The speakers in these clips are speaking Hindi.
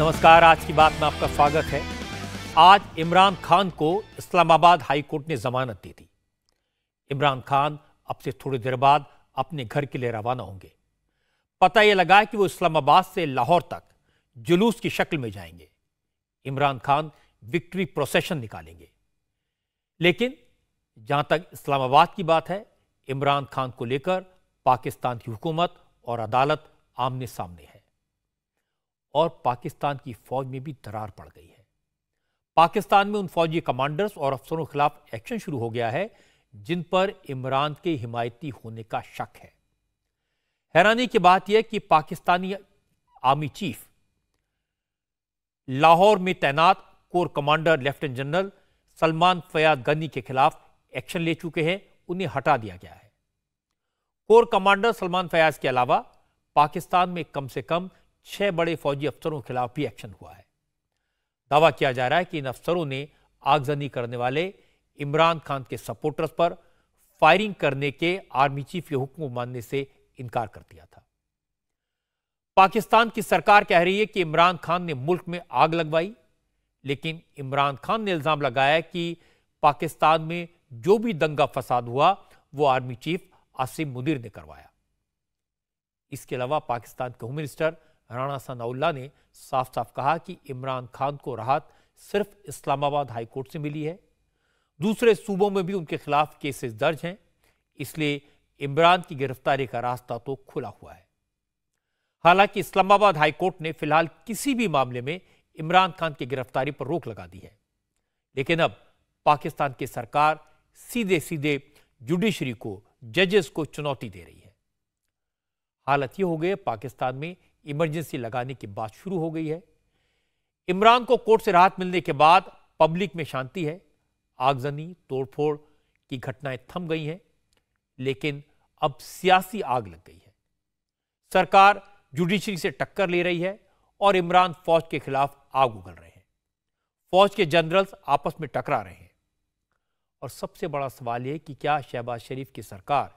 नमस्कार आज की बात में आपका स्वागत है आज इमरान खान को इस्लामाबाद हाई कोर्ट ने जमानत दे दी इमरान खान अब से थोड़ी देर बाद अपने घर के लिए रवाना होंगे पता यह लगा कि वो इस्लामाबाद से लाहौर तक जुलूस की शक्ल में जाएंगे इमरान खान विक्ट्री प्रोसेशन निकालेंगे लेकिन जहां तक इस्लामाबाद की बात है इमरान खान को लेकर पाकिस्तान की हुकूमत और अदालत आमने सामने है और पाकिस्तान की फौज में भी दरार पड़ गई है पाकिस्तान में उन फौजी कमांडर्स और अफसरों के खिलाफ एक्शन शुरू हो गया है जिन पर इमरान के हिमायती होने का शक है हैरानी की बात यह कि पाकिस्तानी आर्मी चीफ लाहौर में तैनात core commander lieutenant general Salman Fayyaz Ghani के खिलाफ एक्शन ले चुके हैं उन्हें हटा दिया गया है कोर कमांडर सलमान फयाज के अलावा पाकिस्तान में कम से कम छह बड़े फौजी अफसरों के खिलाफ भी एक्शन हुआ है दावा किया जा रहा है कि इन अफसरों ने आगजनी करने वाले इमरान खान के सपोर्टर्स पर फायरिंग करने के आर्मी चीफ के हुक्म मानने से इनकार कर दिया था पाकिस्तान की सरकार कह रही है कि इमरान खान ने मुल्क में आग लगवाई लेकिन इमरान खान ने इल्जाम लगाया कि पाकिस्तान में जो भी दंगा फसाद हुआ वो आर्मी चीफ आसिम मुदिर ने करवाया इसके अलावा पाकिस्तान के होम मिनिस्टर राणा सनाउल्ला ने साफ साफ कहा कि इमरान खान को राहत सिर्फ इस्लामाबाद हाईकोर्ट से मिली है दूसरे सूबों में भी उनके खिलाफ केसेस दर्ज हैं इसलिए इमरान की गिरफ्तारी का रास्ता तो खुला हुआ है हालांकि इस्लामाबाद हाईकोर्ट ने फिलहाल किसी भी मामले में इमरान खान की गिरफ्तारी पर रोक लगा दी है लेकिन अब पाकिस्तान की सरकार सीधे सीधे जुडिशरी को जजेस को चुनौती दे रही है हालत यह हो गई पाकिस्तान में इमरजेंसी लगाने की बात शुरू हो गई है इमरान को कोर्ट से राहत मिलने के बाद पब्लिक में शांति है आगजनी तोड़फोड़ की घटनाएं थम गई हैं लेकिन अब सियासी आग लग गई है सरकार जुडिशरी से टक्कर ले रही है और इमरान फौज के खिलाफ आग उगल रहे हैं फौज के जनरल्स आपस में टकरा रहे हैं और सबसे बड़ा सवाल यह कि क्या शहबाज शरीफ की सरकार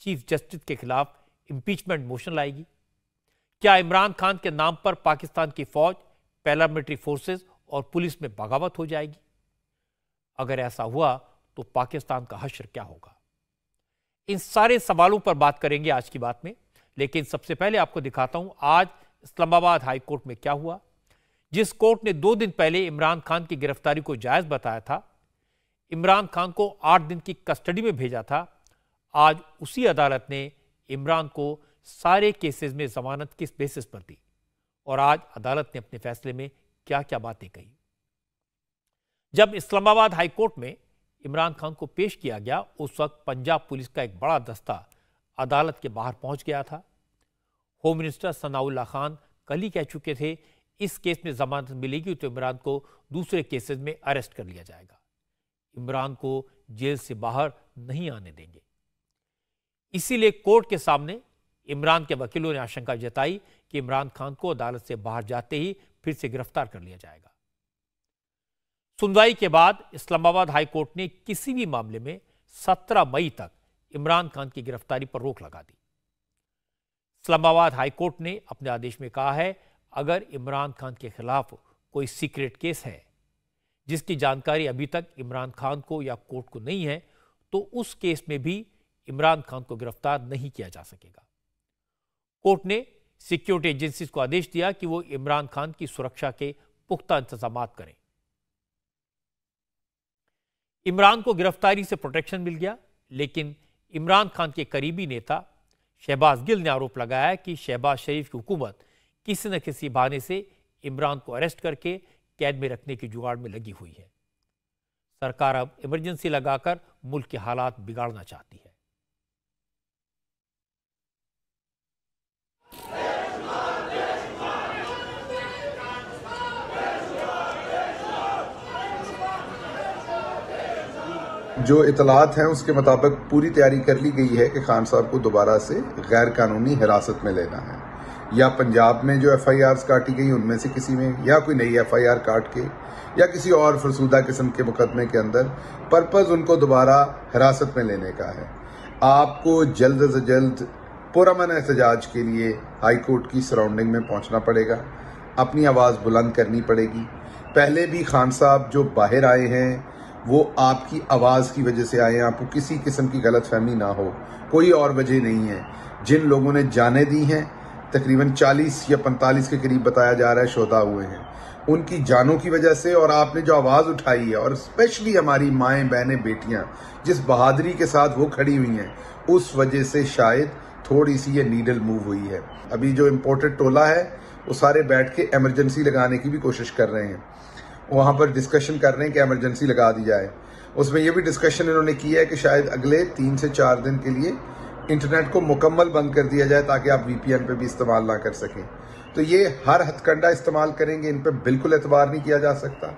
चीफ जस्टिस के खिलाफ इम्पीचमेंट मोशन लाएगी क्या इमरान खान के नाम पर पाकिस्तान की फौज पैरामिलिट्री फोर्सेस और पुलिस में बगावत हो जाएगी अगर ऐसा हुआ तो पाकिस्तान का हश्र क्या होगा इन सारे सवालों पर बात करेंगे आज की बात में लेकिन सबसे पहले आपको दिखाता हूं आज इस्लामाबाद हाई कोर्ट में क्या हुआ जिस कोर्ट ने दो दिन पहले इमरान खान की गिरफ्तारी को जायज बताया था इमरान खान को आठ दिन की कस्टडी में भेजा था आज उसी अदालत ने इमरान को सारे केसेस में जमानत किस बेसिस पर दी और आज अदालत ने अपने फैसले में क्या क्या बातें कही जब इस्लामाबाद हाईकोर्ट में इमरान खान को पेश किया गया उस वक्त पंजाब पुलिस का एक बड़ा दस्ता अदालत के बाहर पहुंच गया था होम मिनिस्टर सनाउल्ला खान कल ही कह चुके थे इस केस में जमानत मिलेगी तो इमरान को दूसरे केसेस में अरेस्ट कर लिया जाएगा इमरान को जेल से बाहर नहीं आने देंगे इसीलिए कोर्ट के सामने इमरान के वकीलों ने आशंका जताई कि इमरान खान को अदालत से बाहर जाते ही फिर से गिरफ्तार कर लिया जाएगा सुनवाई के बाद इस्लामाबाद हाई कोर्ट ने किसी भी मामले में 17 मई तक इमरान खान की गिरफ्तारी पर रोक लगा दी इस्लामाबाद हाई कोर्ट ने अपने आदेश में कहा है अगर इमरान खान के खिलाफ कोई सीक्रेट केस है जिसकी जानकारी अभी तक इमरान खान को या कोर्ट को नहीं है तो उस केस में भी इमरान खान को गिरफ्तार नहीं किया जा सकेगा कोर्ट ने सिक्योरिटी एजेंसीज को आदेश दिया कि वो इमरान खान की सुरक्षा के पुख्ता इंतजाम करें इमरान को गिरफ्तारी से प्रोटेक्शन मिल गया लेकिन इमरान खान के करीबी नेता शहबाज गिल ने आरोप लगाया कि शहबाज शरीफ की हुकूमत किसी न किसी बहाने से इमरान को अरेस्ट करके कैद में रखने की जुगाड़ में लगी हुई है सरकार अब इमरजेंसी लगाकर मुल्क के हालात बिगाड़ना चाहती है जो इतलात हैं उसके मुताबिक पूरी तैयारी कर ली गई है कि खान साहब को दोबारा से गैर कानूनी हिरासत में लेना है या पंजाब में जो एफ आई आर काटी गई उनमें से किसी में या कोई नई एफ आई आर काट के या किसी और फरसूदा किस्म के मुकदमे के अंदर पर्पज़ उनको दोबारा हिरासत में लेने का है आपको जल्द अज जल्द पुरमन एहतजाज के लिए हाई कोर्ट की सराउंडिंग में पहुंचना पड़ेगा अपनी आवाज़ बुलंद करनी पड़ेगी पहले भी खान साहब जो बाहर आए हैं वो आपकी आवाज़ की वजह से आए हैं आपको किसी किस्म की गलत फहमी ना हो कोई और वजह नहीं है जिन लोगों ने जाने दी हैं तकरीबन 40 या 45 के करीब बताया जा रहा है शोधा हुए हैं उनकी जानों की वजह से और आपने जो आवाज़ उठाई है और स्पेशली हमारी माएँ बहनें बेटियाँ जिस बहादरी के साथ वो खड़ी हुई हैं उस वजह से शायद थोड़ी सी ये नीडल मूव हुई है अभी जो इम्पोर्टेड टोला है वो सारे बैठ के एमरजेंसी लगाने की भी कोशिश कर रहे हैं वहां पर डिस्कशन कर रहे हैं कि एमरजेंसी लगा दी जाए उसमें यह भी डिस्कशन इन्होंने किया है कि शायद अगले तीन से चार दिन के लिए इंटरनेट को मुकम्मल बंद कर दिया जाए ताकि आप वीपीएन पे भी इस्तेमाल ना कर सकें तो ये हर हथकंडा इस्तेमाल करेंगे इन पर बिल्कुल एतबार नहीं किया जा सकता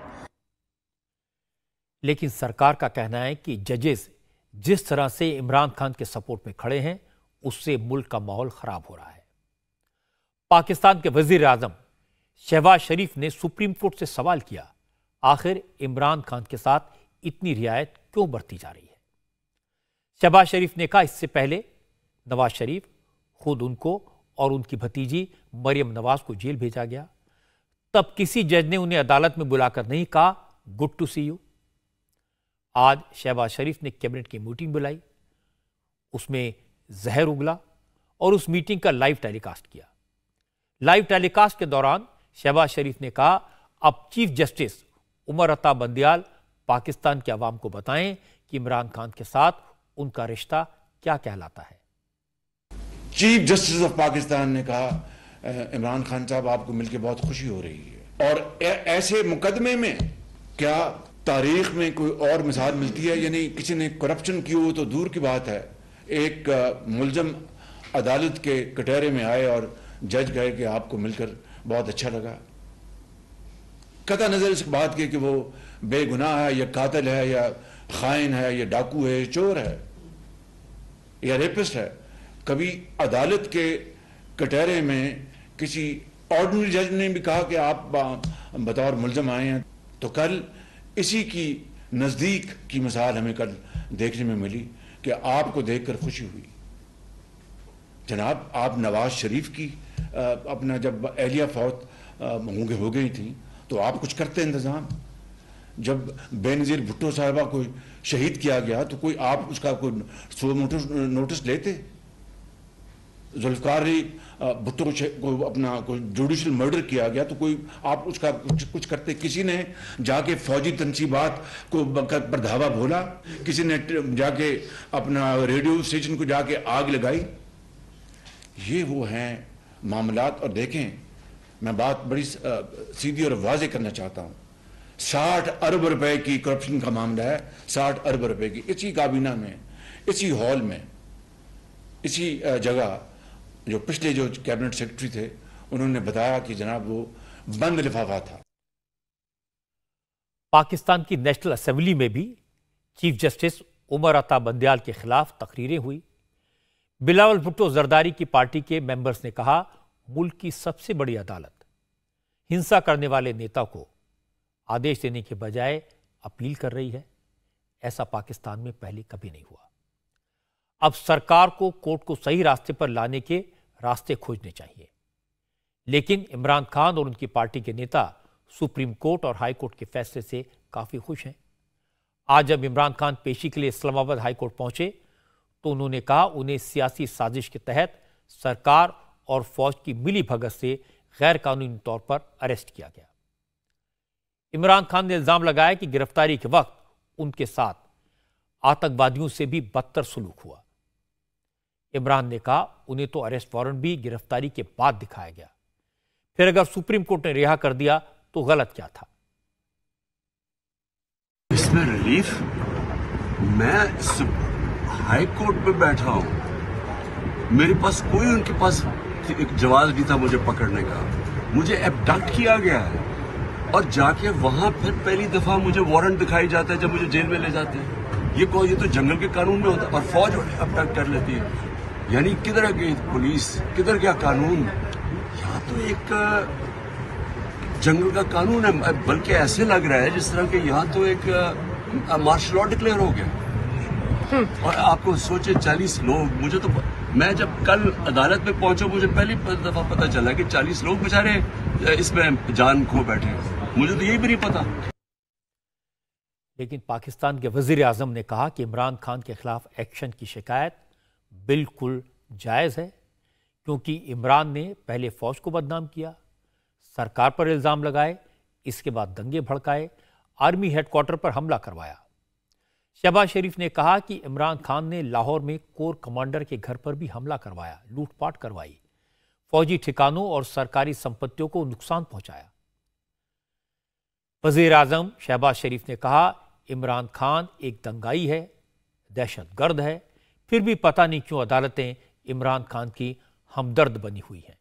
लेकिन सरकार का कहना है कि जजेस जिस तरह से इमरान खान के सपोर्ट में खड़े हैं उससे मुल्क का माहौल ख़राब हो रहा है पाकिस्तान के वजीर आजम शहबाज शरीफ ने सुप्रीम कोर्ट से सवाल किया आखिर इमरान खान के साथ इतनी रियायत क्यों बरती जा रही है शहबाज शरीफ ने कहा इससे पहले नवाज शरीफ खुद उनको और उनकी भतीजी मरियम नवाज को जेल भेजा गया तब किसी जज ने उन्हें अदालत में बुलाकर नहीं कहा गुड टू सी यू आज शहबाज शरीफ ने कैबिनेट की मीटिंग बुलाई उसमें जहर उगला और उस मीटिंग का लाइव टेलीकास्ट किया लाइव टेलीकास्ट के दौरान शहबाज शरीफ ने कहा अब चीफ जस्टिस उमर अता बंदियाल पाकिस्तान के अवाम को बताएं कि इमरान खान के साथ उनका रिश्ता क्या कहलाता है चीफ जस्टिस ऑफ पाकिस्तान ने कहा इमरान खान साहब आपको मिलकर बहुत खुशी हो रही है और ऐसे मुकदमे में क्या तारीख में कोई और मिसाल मिलती है यानी किसी ने करप्शन की हो तो दूर की बात है एक मुलजम अदालत के कटहरे में आए और जज गए कि आपको मिलकर बहुत अच्छा लगा कता नज़र इस बात के कि वो बेगुनाह है या कातिल है या खाइन है या डाकू है या चोर है या रेपिस्ट है कभी अदालत के कटहरे में किसी ऑर्डनरी जज ने भी कहा कि आप बतौर मुलजम आए हैं तो कल इसी की नज़दीक की मिसाल हमें कल देखने में मिली कि आपको देखकर खुशी हुई जनाब आप नवाज शरीफ की अपना जब एहलिया फौत होंगे हो गई थी तो आप कुछ करते इंतज़ाम जब बेनज़ीर भुट्टो साहबा को शहीद किया गया तो कोई आप उसका कोई नोटिस लेते जुल्फकारी बच्चों को अपना जुडिशल मर्डर किया गया तो कोई आप उसका कुछ, कुछ करते किसी ने जाके फौजी तनसीबात को पर धावा बोला किसी ने जाके अपना रेडियो स्टेशन को जाके आग लगाई ये वो हैं मामलात और देखें मैं बात बड़ी सीधी और वाज करना चाहता हूँ साठ अरब रुपए की करप्शन का मामला है साठ अरब रुपए की इसी काबीना में इसी हॉल में इसी जगह जो पिछले जो कैबिनेट सेक्रेटरी थे उन्होंने बताया कि जनाब वो बंद लिफाफा था पाकिस्तान की नेशनल असेंबली में भी चीफ जस्टिस उमर अता बंदयाल के खिलाफ तकरीरें हुई बिलावल भुट्टो जरदारी की पार्टी के मेंबर्स ने कहा मुल्क की सबसे बड़ी अदालत हिंसा करने वाले नेता को आदेश देने के बजाय अपील कर रही है ऐसा पाकिस्तान में पहले कभी नहीं हुआ अब सरकार को कोर्ट को सही रास्ते पर लाने के रास्ते खोजने चाहिए लेकिन इमरान खान और उनकी पार्टी के नेता सुप्रीम कोर्ट और हाई कोर्ट के फैसले से काफ़ी खुश हैं आज जब इमरान खान पेशी के लिए इस्लामाबाद हाई कोर्ट पहुंचे तो उन्होंने कहा उन्हें सियासी साजिश के तहत सरकार और फौज की मिली भगत से गैरकानूनी तौर पर अरेस्ट किया गया इमरान खान ने इल्ज़ाम लगाया कि गिरफ्तारी के वक्त उनके साथ आतंकवादियों से भी बदतर सलूक हुआ इमरान ने कहा उन्हें तो अरेस्ट वारंट भी गिरफ्तारी के बाद दिखाया गया फिर अगर सुप्रीम कोर्ट ने रिहा कर दिया तो गलत क्या था इसमें रिलीफ मैं हाई कोर्ट में बैठा हूं मेरे पास कोई उनके पास एक जवाब नहीं था मुझे पकड़ने का मुझे एबडक्ट किया गया है और जाके वहां फिर पहली दफा मुझे वारंट दिखाई जाता है जब मुझे जेल में ले जाते हैं ये ये तो जंगल के कानून में होता है और फौज तक कर लेती है यानी किधर गई पुलिस किधर गया कानून यहाँ तो एक जंगल का कानून है बल्कि ऐसे लग रहा है जिस तरह के यहाँ तो एक मार्शल लॉ डिक्लेयर हो गया हम्म। और आपको सोचे चालीस लोग मुझे तो मैं जब कल अदालत में पहुंचा मुझे पहली दफा पता चला कि चालीस लोग बेचारे इसमें जान खो बैठे मुझे तो यही भी नहीं पता लेकिन पाकिस्तान के वजीर आजम ने कहा कि इमरान खान के खिलाफ एक्शन की शिकायत बिल्कुल जायज़ है क्योंकि इमरान ने पहले फौज को बदनाम किया सरकार पर इल्ज़ाम लगाए इसके बाद दंगे भड़काए आर्मी हेडक्वार्टर पर हमला करवाया शहबाज शरीफ ने कहा कि इमरान खान ने लाहौर में कोर कमांडर के घर पर भी हमला करवाया लूटपाट करवाई फौजी ठिकानों और सरकारी संपत्तियों को नुकसान पहुंचाया वजीर आजम शहबाज शरीफ ने कहा इमरान खान एक दंगाई है दहशतगर्द है फिर भी पता नहीं क्यों अदालतें इमरान खान की हमदर्द बनी हुई हैं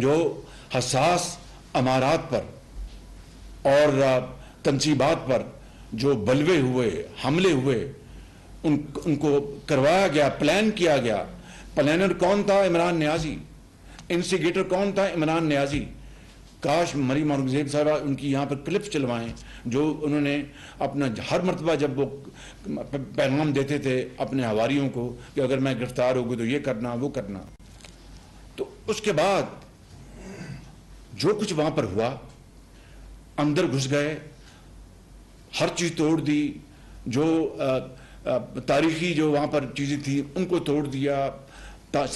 जो हसास अमारात पर और तनसीबात पर जो बलवे हुए हमले हुए उन उनको करवाया गया प्लान किया गया प्लानर कौन था इमरान न्याजी इंस्टिगेटर कौन था इमरान न्याजी काश मरीम औरंगजेब साहबा उनकी यहाँ पर क्लिप्स चलवाएं जो उन्होंने अपना हर मरतबा जब वो पैगाम देते थे अपने हवारीयों को कि अगर मैं गिरफ्तार हो गई तो ये करना वो करना तो उसके बाद जो कुछ वहाँ पर हुआ अंदर घुस गए हर चीज़ तोड़ दी जो तारीखी जो वहाँ पर चीज़ें थी उनको तोड़ दिया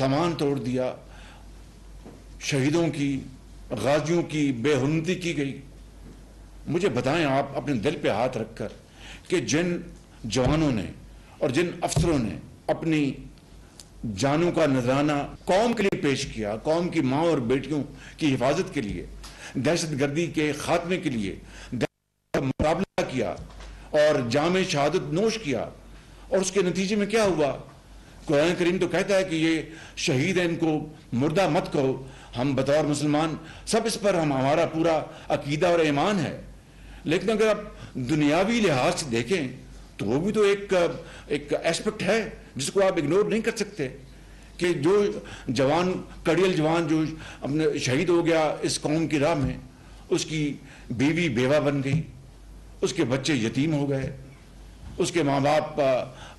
सामान तोड़ दिया शहीदों की गाजियों की बेहनती की गई मुझे बताएं आप अपने दिल पे हाथ रखकर कि जिन जवानों ने और जिन अफसरों ने अपनी जानों का नजराना कौम के लिए पेश किया कौम की माँ और बेटियों की हिफाजत के लिए दहशत गर्दी के खात्मे के लिए मुकाबला किया और जाम शहादत नोश किया और उसके नतीजे में क्या हुआ कुरान करीम तो कहता है कि ये शहीद है इनको मुर्दा मत कहो हम बतौर मुसलमान सब इस पर हम हमारा पूरा अकीदा और ईमान है लेकिन अगर आप दुनियावी लिहाज से देखें तो वो भी तो एक एक एस्पेक्ट है जिसको आप इग्नोर नहीं कर सकते कि जो जवान कड़ियल जवान जो अपने शहीद हो गया इस कौम की राह में उसकी बीवी बेवा बन गई उसके बच्चे यतीम हो गए उसके माँ बाप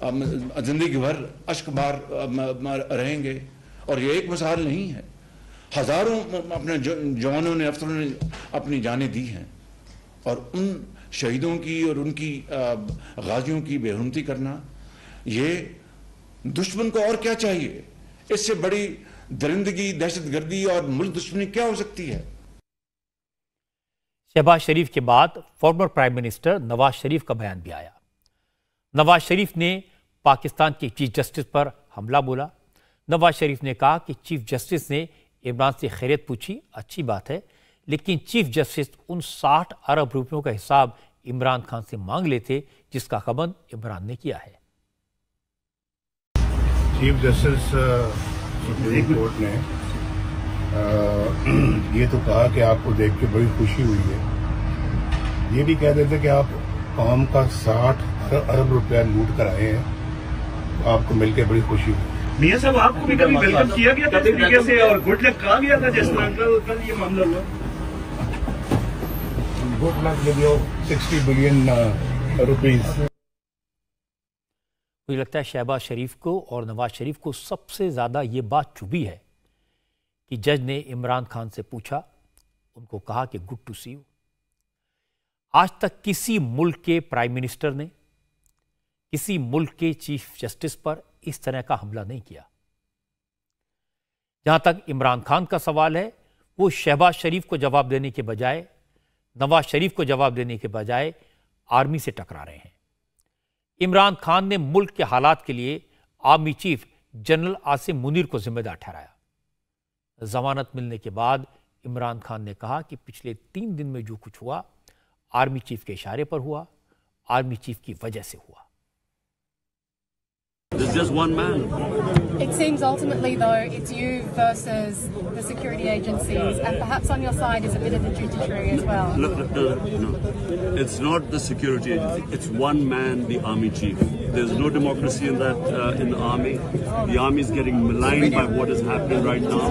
ज़िंदगी भर अश्क बार रहेंगे और ये एक मिसाल नहीं है हज़ारों अपने जवानों ने अफसरों ने अपनी जानें दी हैं और उन शहीदों की और उनकी गाजियों की बेहमती करना ये दुश्मन को और क्या चाहिए इससे बड़ी दरिंदगी दहशतगर्दी और मुल्क दुश्मनी क्या हो सकती है शहबाज शरीफ के बाद former prime minister Nawaz Sharif का बयान भी आया नवाज शरीफ ने पाकिस्तान के चीफ जस्टिस पर हमला बोला नवाज शरीफ ने कहा कि चीफ जस्टिस ने इमरान से खैरियत पूछी अच्छी बात है लेकिन चीफ जस्टिस उन साठ अरब रुपयों का हिसाब इमरान खान से मांग लेते जिसका खबन इमरान ने किया है चीफ जस्टिस सुप्रीम कोर्ट ने आ, ये तो कहा कि आपको देख के बड़ी खुशी हुई है ये भी कह देते कि आप कौम का साठ अरब रुपया लूट कर आए हैं तो आपको मिलकर बड़ी खुशी हुई मियाँ साहब आपको भी कभी वेलकम किया गया था तरीके से और गुड लक कहा गया था जिस तरह कल कल ये मामला हुआ good luck with your 60 billion rupees मुझे लगता है शहबाज शरीफ को और नवाज शरीफ को सबसे ज़्यादा ये बात चुभी है कि जज ने इमरान खान से पूछा उनको कहा कि गुड टू सी यू आज तक किसी मुल्क के प्राइम मिनिस्टर ने किसी मुल्क के चीफ जस्टिस पर इस तरह का हमला नहीं किया जहां तक इमरान खान का सवाल है वो शहबाज शरीफ को जवाब देने के बजाय नवाज शरीफ को जवाब देने के बजाय आर्मी से टकरा रहे हैं इमरान खान ने मुल्क के हालात के लिए army chief general Asim Munir को जिम्मेदार ठहराया जमानत मिलने के बाद इमरान खान ने कहा कि पिछले तीन दिन में जो कुछ हुआ आर्मी चीफ के इशारे पर हुआ आर्मी चीफ की वजह से हुआ just one man. It seems ultimately, though, it's you versus the security agencies, and perhaps on your side is a bit of the judiciary as well. No, no, no, no. it's not the security agency. It's one man, the army chief. There's no democracy in that uh, in the army. The army is getting maligned by what is happening right now,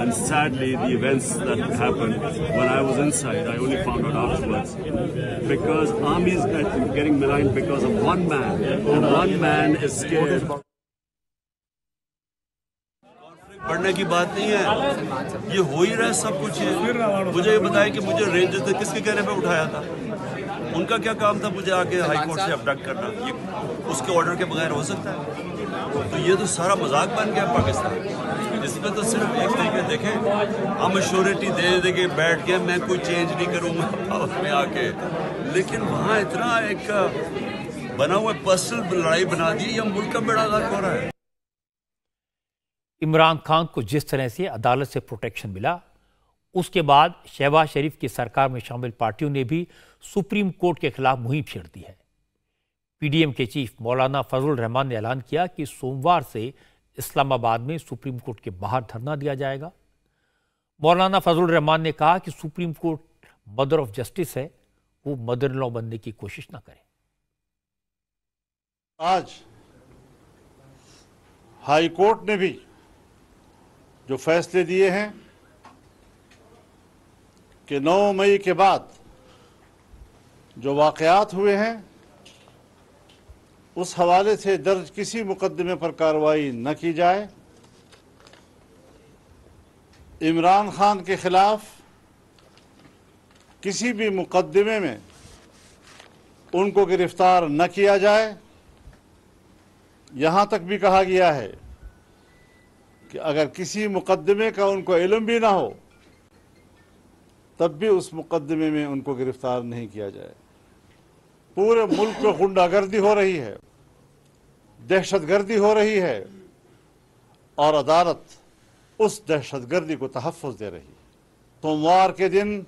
and sadly, the events that happened when I was inside, I only found out afterwards, because army is getting maligned because of one man, and one man is scared. पढ़ने की बात नहीं है ये हो ही रहा है सब कुछ मुझे ये बताएं कि मुझे रेंज किसके कहने पे उठाया था उनका क्या काम था मुझे आके हाई कोर्ट से अपडक्ट करना ये उसके ऑर्डर के बगैर हो सकता है तो ये तो सारा मजाक बन गया पाकिस्तान इसमें तो सिर्फ एक तरीके देखें हम श्योरिटी दे दे के बैठ गए मैं कोई चेंज नहीं करूँगा उसमें आके लेकिन वहाँ इतना एक बना हुआ पर्सनल लड़ाई बना दी या मुल्क का बेड़ा गर्क हो रहा है इमरान खान को जिस तरह से अदालत से प्रोटेक्शन मिला उसके बाद शहबाज शरीफ की सरकार में शामिल पार्टियों ने भी सुप्रीम कोर्ट के खिलाफ मुहिम छेड़ दी है पीडीएम के चीफ मौलाना फजल रहमान ने ऐलान किया कि सोमवार से इस्लामाबाद में सुप्रीम कोर्ट के बाहर धरना दिया जाएगा मौलाना फजल रहमान ने कहा कि supreme court mother of justice है वो मदर लॉ बनने की कोशिश ना करें आज हाई कोर्ट ने भी जो फैसले दिए हैं कि 9 मई के बाद जो वाकयात हुए हैं उस हवाले से दर्ज किसी मुकदमे पर कार्रवाई न की जाए इमरान खान के ख़िलाफ़ किसी भी मुकदमे में उनको गिरफ़्तार न किया जाए यहाँ तक भी कहा गया है कि अगर किसी मुकदमे का उनको इलम भी ना हो तब भी उस मुकदमे में उनको गिरफ्तार नहीं किया जाए पूरे मुल्क में गुंडागर्दी हो रही है दहशतगर्दी हो रही है और अदालत उस दहशतगर्दी को तहफ़ दे रही है सोमवार के दिन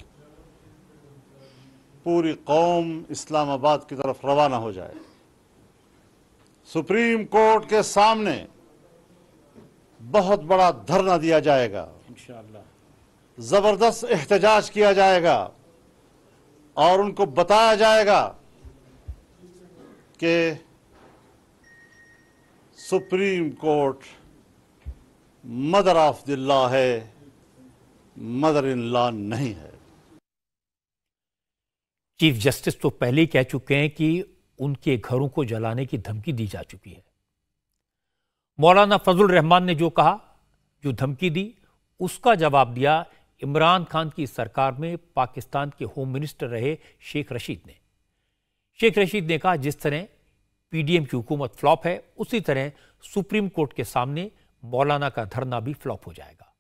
पूरी कौम इस्लामाबाद की तरफ रवाना हो जाए सुप्रीम कोर्ट के सामने बहुत बड़ा धरना दिया जाएगा इंशाल्लाह ज़बरदस्त एहतजाज किया जाएगा और उनको बताया जाएगा कि supreme court mother of the law है मदर इन लॉ नहीं है चीफ जस्टिस तो पहले ही कह चुके हैं कि उनके घरों को जलाने की धमकी दी जा चुकी है मौलाना फजल रहमान ने जो कहा जो धमकी दी उसका जवाब दिया इमरान खान की सरकार में पाकिस्तान के होम मिनिस्टर रहे शेख रशीद ने शेख रशीद ने कहा जिस तरह पीडीएम की हुकूमत फ्लॉप है उसी तरह सुप्रीम कोर्ट के सामने मौलाना का धरना भी फ्लॉप हो जाएगा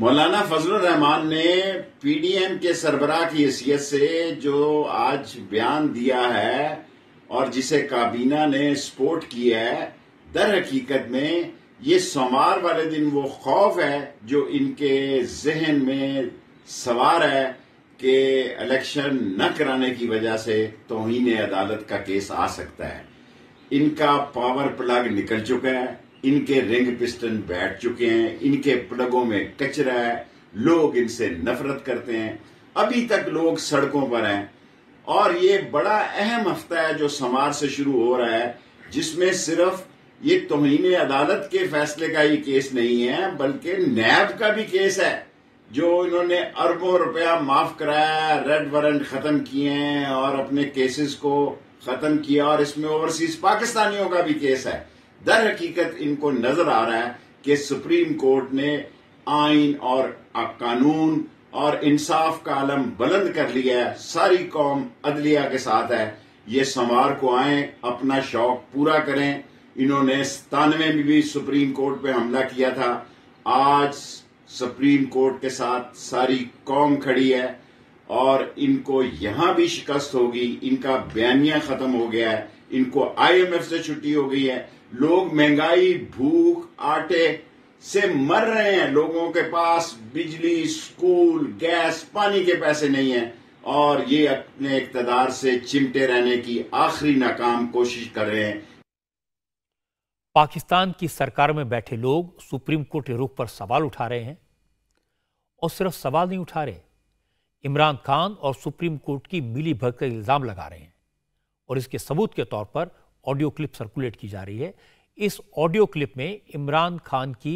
मौलाना फजल रहमान ने पीडीएम के सरबराह की हैसियत से जो आज बयान दिया है और जिसे काबीना ने सपोर्ट किया है दर हकीकत में ये सोमवार वाले दिन वो खौफ है जो इनके जहन में सवार है कि इलेक्शन न कराने की वजह से तोहन अदालत का केस आ सकता है इनका पावर प्लग निकल चुका है इनके रिंग पिस्टन बैठ चुके हैं इनके प्लगों में कचरा है लोग इनसे नफरत करते हैं अभी तक लोग सड़कों पर हैं और ये बड़ा अहम हफ्ता है जो समार से शुरू हो रहा है जिसमें सिर्फ ये तोहनी अदालत के फैसले का ही केस नहीं है बल्कि नैब का भी केस है जो इन्होंने अरबों रुपया माफ कराया रेड वारंट खत्म किए हैं और अपने केसेस को खत्म किया और इसमें ओवरसीज पाकिस्तानियों का भी केस है दर हकीकत इनको नजर आ रहा है कि सुप्रीम कोर्ट ने आइन और कानून और इंसाफ का आलम बुलंद कर लिया है सारी कौम अदलिया के साथ है ये संवार को आए अपना शौक पूरा करें इन्होंने सतानवे में भी सुप्रीम कोर्ट पे हमला किया था आज सुप्रीम कोर्ट के साथ सारी कौम खड़ी है और इनको यहां भी शिकस्त होगी इनका बयानिया खत्म हो गया है इनको आईएमएफ से छुट्टी हो गई है लोग महंगाई भूख आटे से मर रहे हैं लोगों के पास बिजली स्कूल गैस पानी के पैसे नहीं है और ये अपने इकतदार से चिमटे रहने की आखिरी नाकाम कोशिश कर रहे हैं पाकिस्तान की सरकार में बैठे लोग सुप्रीम कोर्ट के रुख पर सवाल उठा रहे हैं और सिर्फ सवाल नहीं उठा रहे इमरान खान और सुप्रीम कोर्ट की मिली भगत इल्ज़ाम लगा रहे हैं और इसके सबूत के तौर पर ऑडियो क्लिप सर्कुलेट की जा रही है इस ऑडियो क्लिप में इमरान खान की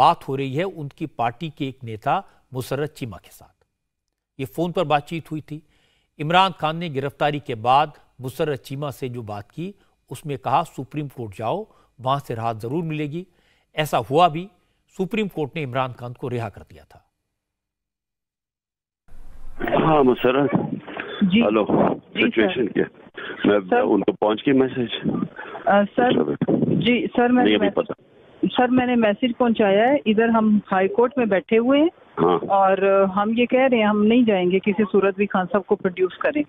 बात हो रही है उनकी पार्टी के एक नेता मुसरत चीमा के साथ ये फ़ोन पर बातचीत हुई थी इमरान खान ने गिरफ्तारी के बाद मुसरत चीमा से जो बात की उसमें कहा सुप्रीम कोर्ट जाओ वहाँ से राहत ज़रूर मिलेगी ऐसा हुआ भी सुप्रीम कोर्ट ने इमरान खान को रिहा कर दिया था हाँ मुसरत हेलो सिचुएशन क्या मैं उनको पहुंच गई मैसेज सर जी सर मैंने मैं, पता सर मैंने मैसेज पहुंचाया है इधर हम हाई कोर्ट में बैठे हुए हैं हाँ। और हम ये कह रहे हैं हम नहीं जाएंगे किसी सूरत भी खान साहब को प्रोड्यूस करें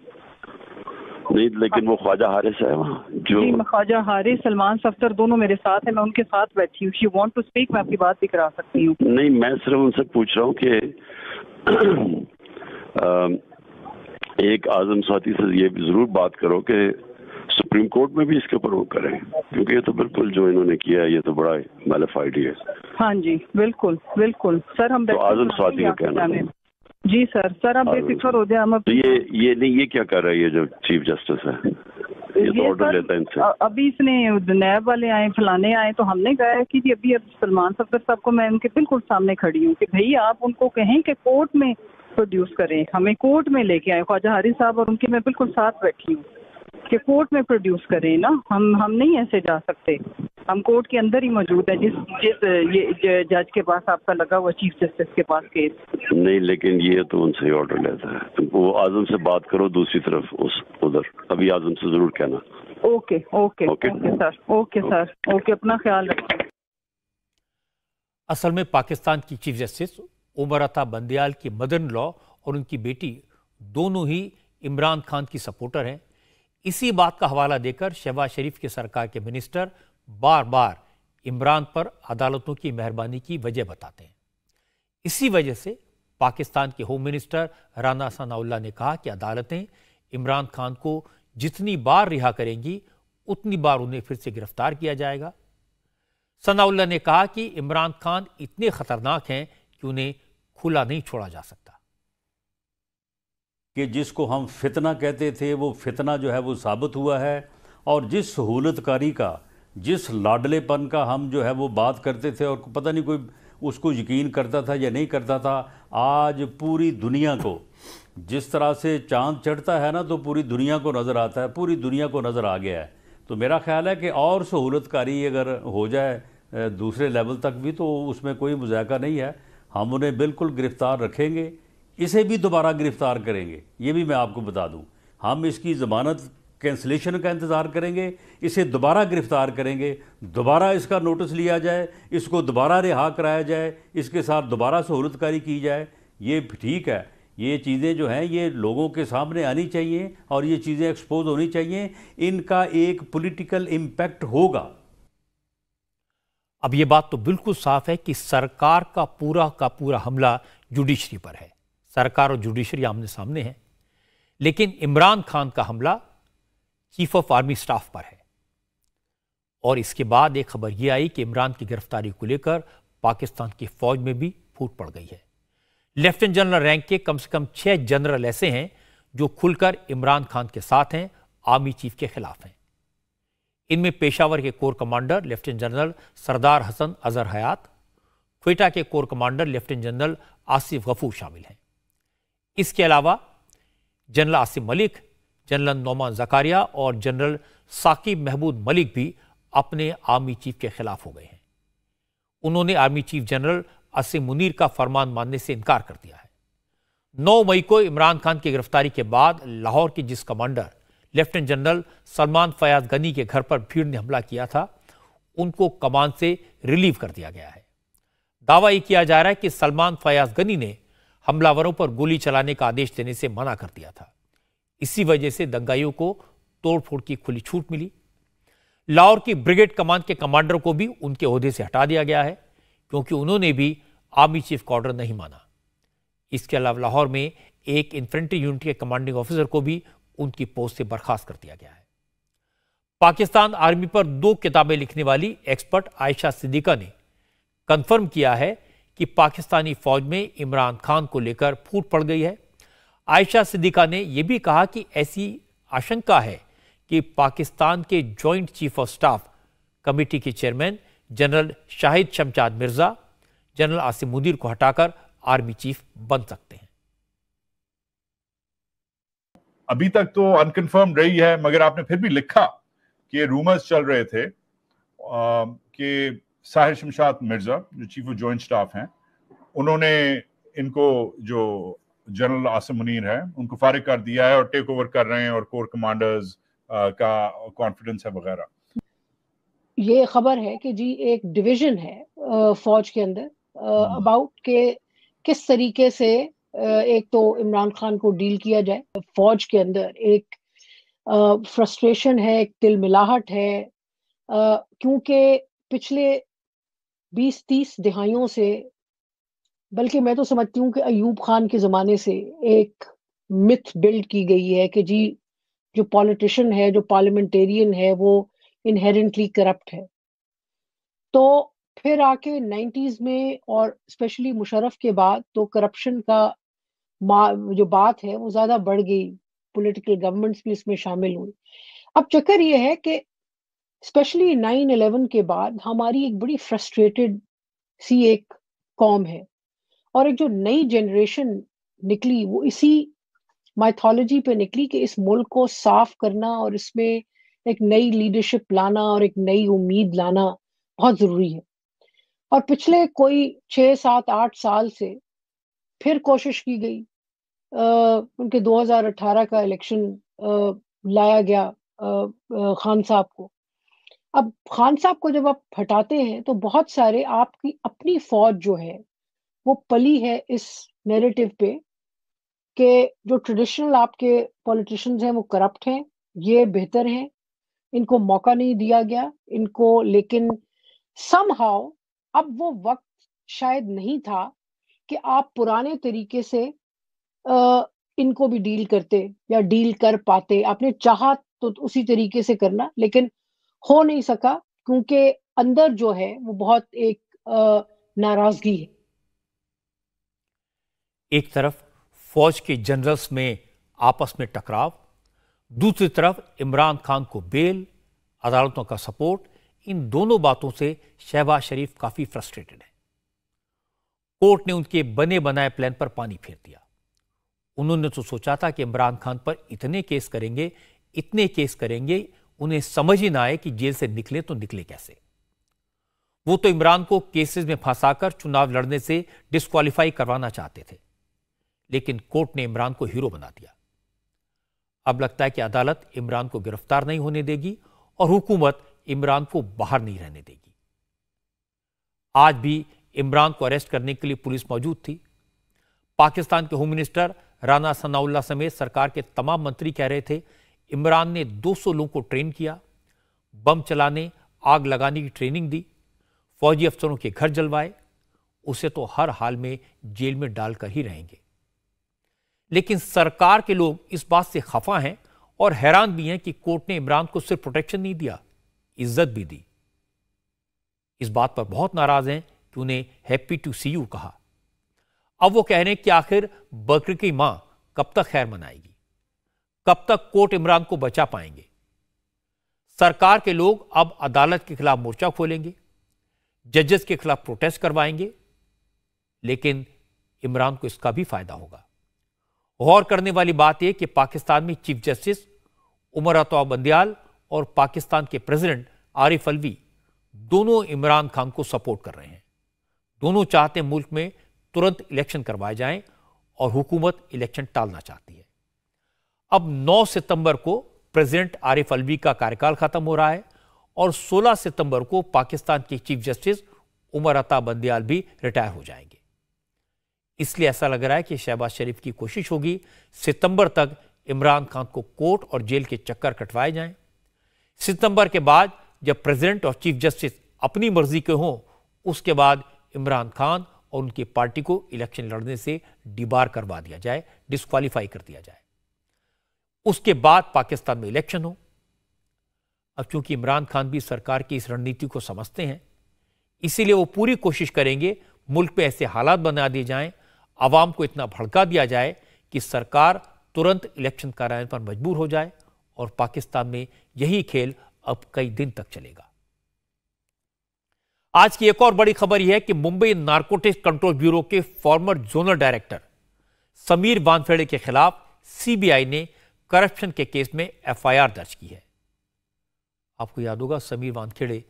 नहीं लेकिन वो ख्वाजा हारिस है वहाँ जो ख्वाजा हारिस सलमान सफ्तर दोनों मेरे साथ हैं मैं उनके साथ बैठी हूँ यू वांट टू स्पीक मैं आपकी बात भी करा सकती हूँ नहीं मैं सिर्फ उनसे पूछ रहा हूँ कि एक आजम साथी से ये जरूर बात करो कि सुप्रीम कोर्ट में भी इसके ऊपर वो करें क्योंकि ये तो बिल्कुल जो इन्होंने किया है ये तो बड़ा मेलेफ आइडिया है हाँ जी बिल्कुल बिल्कुल सर हम तो आजम साथी का कहना जी सर सर आप बेफिक्र हो जाए हम तो ये ये नहीं ये क्या कर रहा है ये जो चीफ जस्टिस है ये, तो ये तो ऑर्डर लेता है इनसे अभी इसने नैब वाले आए फलाने आए तो हमने कहा है कि जी अभी अब सलमान सफर साहब को मैं उनके बिल्कुल सामने खड़ी हूँ कि भाई आप उनको कहें कि कोर्ट में प्रोड्यूस करें हमें कोर्ट में लेके आए ख्वाजा हारी साहब और उनके मैं बिल्कुल साथ बैठी हूँ कि कोर्ट में प्रोड्यूस करें ना हम हम नहीं ऐसे जा सकते हम कोर्ट के अंदर ही मौजूद है जिस जिस ये जज के पास आपका लगा हुआ चीफ जस्टिस के पास केस नहीं लेकिन ये तो उनसे ही ऑर्डर लेता है वो आजम से बात करो दूसरी तरफ उस उधर अभी आजम से जरूर कहना okay okay okay sir okay sir okay अपना ख्याल रखें असल में पाकिस्तान की चीफ जस्टिस उमर अता बंदयाल की मदर लॉ और उनकी बेटी दोनों ही इमरान खान की सपोर्टर हैं इसी बात का हवाला देकर शहबाज शरीफ की सरकार के मिनिस्टर बार बार इमरान पर अदालतों की मेहरबानी की वजह बताते हैं इसी वजह से पाकिस्तान के होम मिनिस्टर राना सनाउल्ला ने कहा कि अदालतें इमरान खान को जितनी बार रिहा करेंगी उतनी बार उन्हें फिर से गिरफ्तार किया जाएगा सनाउल्ला ने कहा कि इमरान खान इतने खतरनाक हैं कि उन्हें खुला नहीं छोड़ा जा सकता कि जिसको हम फितना कहते थे वो फितना जो है वो साबित हुआ है और जिस सहूलतकारी का जिस लाडलेपन का हम जो है वो बात करते थे और पता नहीं कोई उसको यकीन करता था या नहीं करता था आज पूरी दुनिया को जिस तरह से चांद चढ़ता है ना तो पूरी दुनिया को नज़र आता है पूरी दुनिया को नज़र आ गया है तो मेरा ख्याल है कि और सहूलतकारी अगर हो जाए दूसरे लेवल तक भी तो उसमें कोई मजायका नहीं है हम उन्हें बिल्कुल गिरफ़्तार रखेंगे इसे भी दोबारा गिरफ़्तार करेंगे ये भी मैं आपको बता दूँ हम इसकी ज़मानत कैंसलेशन का इंतज़ार करेंगे इसे दोबारा गिरफ़्तार करेंगे दोबारा इसका नोटिस लिया जाए इसको दोबारा रिहा कराया जाए इसके साथ दोबारा सहूलतकारी की जाए ये ठीक है ये चीज़ें जो हैं ये लोगों के सामने आनी चाहिए और ये चीज़ें एक्सपोज होनी चाहिए इनका एक पॉलिटिकल इम्पैक्ट होगा अब ये बात तो बिल्कुल साफ है कि सरकार का पूरा का पूरा हमला जुडिशरी पर है सरकार और जुडिशरी आमने सामने है लेकिन इमरान खान का हमला चीफ ऑफ आर्मी स्टाफ पर है और इसके बाद एक खबर यह आई कि इमरान की गिरफ्तारी को लेकर पाकिस्तान की फौज में भी फूट पड़ गई है लेफ्टिनेंट जनरल रैंक के कम से कम छह जनरल ऐसे हैं जो खुलकर इमरान खान के साथ हैं आर्मी चीफ के खिलाफ हैं इनमें पेशावर के core commander lieutenant general Sardar Hassan Azhar Hayat Quetta के core commander lieutenant general Asif Ghafoor शामिल हैं इसके अलावा जनरल आसिफ मलिक जनरल नोमान जकारिया और जनरल साकिब महमूद मलिक भी अपने आर्मी चीफ के खिलाफ हो गए हैं उन्होंने army chief general Asim Munir का फरमान मानने से इनकार कर दिया है 9 मई को इमरान खान की गिरफ्तारी के बाद लाहौर के जिस commander lieutenant general Salman Fayyaz Ghani के घर पर भीड़ ने हमला किया था उनको कमान से रिलीव कर दिया गया है दावा यह किया जा रहा है कि सलमान फयाज गनी ने हमलावरों पर गोली चलाने का आदेश देने से मना कर दिया था इसी वजह से दंगाइयों को तोड़फोड़ की खुली छूट मिली लाहौर की ब्रिगेड कमांड के कमांडर को भी उनके अहदे से हटा दिया गया है क्योंकि उन्होंने भी आर्मी चीफ का ऑर्डर नहीं माना इसके अलावा लाहौर में एक इन्फेंट्री यूनिट के कमांडिंग ऑफिसर को भी उनकी पोस्ट से बर्खास्त कर दिया गया है पाकिस्तान आर्मी पर दो किताबें लिखने वाली एक्सपर्ट आयशा सिद्दीका ने कंफर्म किया है कि पाकिस्तानी फौज में इमरान खान को लेकर फूट पड़ गई है आयशा सिद्दीका ने यह भी कहा कि ऐसी आशंका है कि पाकिस्तान के joint chief of staff committee के chairman general Shahid Shamshad Mirza general Asim Munir को हटाकर आर्मी चीफ बन सकते हैं अभी तक तो अनकन्फर्म रही है मगर आपने फिर भी लिखा कि रूमर्स चल रहे थे कि साहिर शमशाद मिर्जा जो चीफ ऑफ जॉइंट स्टाफ हैं उन्होंने इनको जो जनरल आसम मुनीर है उनको फारिग कर दिया है और टेक ओवर कर रहे हैं और कोर कमांडर्स का कॉन्फिडेंस है वगैरह ये खबर है कि जी एक डिवीजन है फौज के अंदर अबाउट हम्म। के किस तरीके से एक तो इमरान खान को डील किया जाए फौज के अंदर एक फ्रस्ट्रेशन है एक तिल मिलाहट है क्योंकि पिछले 20-30 दिहाइयों से बल्कि मैं तो समझती हूँ कि अयूब खान के ज़माने से एक मिथ बिल्ड की गई है कि जी जो पॉलिटिशियन है जो पार्लियामेंटेरियन है वो इनहेरेंटली करप्ट है तो फिर आके नाइन्टीज़ में और स्पेशली मुशरफ के बाद तो करप्शन का जो बात है वो ज़्यादा बढ़ गई पॉलिटिकल गवर्नमेंट्स भी इसमें शामिल हुई अब चक्कर ये है कि स्पेशली नाइन अलेवन के बाद हमारी एक बड़ी फ्रस्ट्रेटेड सी एक कॉम है और एक जो नई जनरेशन निकली वो इसी माइथोलॉजी पे निकली कि इस मुल्क को साफ करना और इसमें एक नई लीडरशिप लाना और एक नई उम्मीद लाना बहुत ज़रूरी है और पिछले कोई छः सात आठ साल से फिर कोशिश की गई आ, उनके 2018 का इलेक्शन लाया गया आ, खान साहब को अब खान साहब को जब आप हटाते हैं तो बहुत सारे आपकी अपनी फौज जो है वो पली है इस नैरेटिव पे कि जो ट्रेडिशनल आपके पॉलिटिशियंस हैं वो करप्ट हैं ये बेहतर हैं इनको मौका नहीं दिया गया इनको लेकिन सम अब वो वक्त शायद नहीं था कि आप पुराने तरीके से आ, इनको भी डील करते या डील कर पाते आपने चाहा तो उसी तरीके से करना लेकिन हो नहीं सका क्योंकि अंदर जो है वो बहुत एक नाराजगी है एक तरफ फौज के जनरल्स में आपस में टकराव दूसरी तरफ इमरान खान को बेल अदालतों का सपोर्ट इन दोनों बातों से शहबाज शरीफ काफ़ी फ्रस्ट्रेटेड है कोर्ट ने उनके बने बनाए प्लान पर पानी फेर दिया उन्होंने तो सोचा था कि इमरान खान पर इतने केस करेंगे इतने केस करेंगे उन्हें समझ ही ना आए कि जेल से निकले तो निकले कैसे वो तो इमरान को केसेस में फंसाकर चुनाव लड़ने से डिस्कालीफाई करवाना चाहते थे लेकिन कोर्ट ने इमरान को हीरो बना दिया अब लगता है कि अदालत इमरान को गिरफ्तार नहीं होने देगी और हुकूमत इमरान को बाहर नहीं रहने देगी आज भी इमरान को अरेस्ट करने के लिए पुलिस मौजूद थी पाकिस्तान के होम मिनिस्टर राना सनाउल्ला समेत सरकार के तमाम मंत्री कह रहे थे इमरान ने 200 लोगों को ट्रेन किया बम चलाने आग लगाने की ट्रेनिंग दी फौजी अफसरों के घर जलवाए उसे तो हर हाल में जेल में डालकर ही रहेंगे लेकिन सरकार के लोग इस बात से खफा हैं और हैरान भी हैं कि कोर्ट ने इमरान को सिर्फ प्रोटेक्शन नहीं दिया इज्जत भी दी इस बात पर बहुत नाराज हैं कि उन्हें हैप्पी टू सी यू कहा अब वो कह रहे हैं कि आखिर बकर की मां कब तक खैर मनाएगी कब तक कोर्ट इमरान को बचा पाएंगे सरकार के लोग अब अदालत के खिलाफ मोर्चा खोलेंगे जजेस के खिलाफ प्रोटेस्ट करवाएंगे लेकिन इमरान को इसका भी फायदा होगा गौर करने वाली बात यह कि पाकिस्तान में चीफ जस्टिस उमर अतवा बंदियाल और पाकिस्तान के प्रेसिडेंट आरिफ अलवी दोनों इमरान खान को सपोर्ट कर रहे हैं दोनों चाहते मुल्क में तुरंत इलेक्शन करवाए जाएं और हुकूमत इलेक्शन टालना चाहती है अब 9 सितंबर को प्रेसिडेंट आरिफ अलवी का कार्यकाल खत्म हो रहा है और 16 सितंबर को पाकिस्तान के चीफ जस्टिस उमर अता बंदियाल भी रिटायर हो जाएंगे इसलिए ऐसा लग रहा है कि शहबाज शरीफ की कोशिश होगी सितंबर तक इमरान खान को कोर्ट और जेल के चक्कर कटवाए जाएं सितंबर के बाद जब प्रेसिडेंट और चीफ जस्टिस अपनी मर्जी के हों उसके बाद इमरान खान और उनकी पार्टी को इलेक्शन लड़ने से डिबार करवा दिया जाए डिस्कालीफाई कर दिया जाए उसके बाद पाकिस्तान में इलेक्शन हो अब चूंकि इमरान खान भी सरकार की इस रणनीति को समझते हैं इसीलिए वो पूरी कोशिश करेंगे मुल्क में ऐसे हालात बना दिए जाएं आवाम को इतना भड़का दिया जाए कि सरकार तुरंत इलेक्शन कराने पर मजबूर हो जाए और पाकिस्तान में यही खेल अब कई दिन तक चलेगा आज की एक और बड़ी खबर यह है कि मुंबई नार्कोटिक्स कंट्रोल ब्यूरो के former zonal director Sameer Wankhede के खिलाफ सीबीआई ने करप्शन के केस में एफआईआर दर्ज की है आपको याद होगा समीर वानखेड़े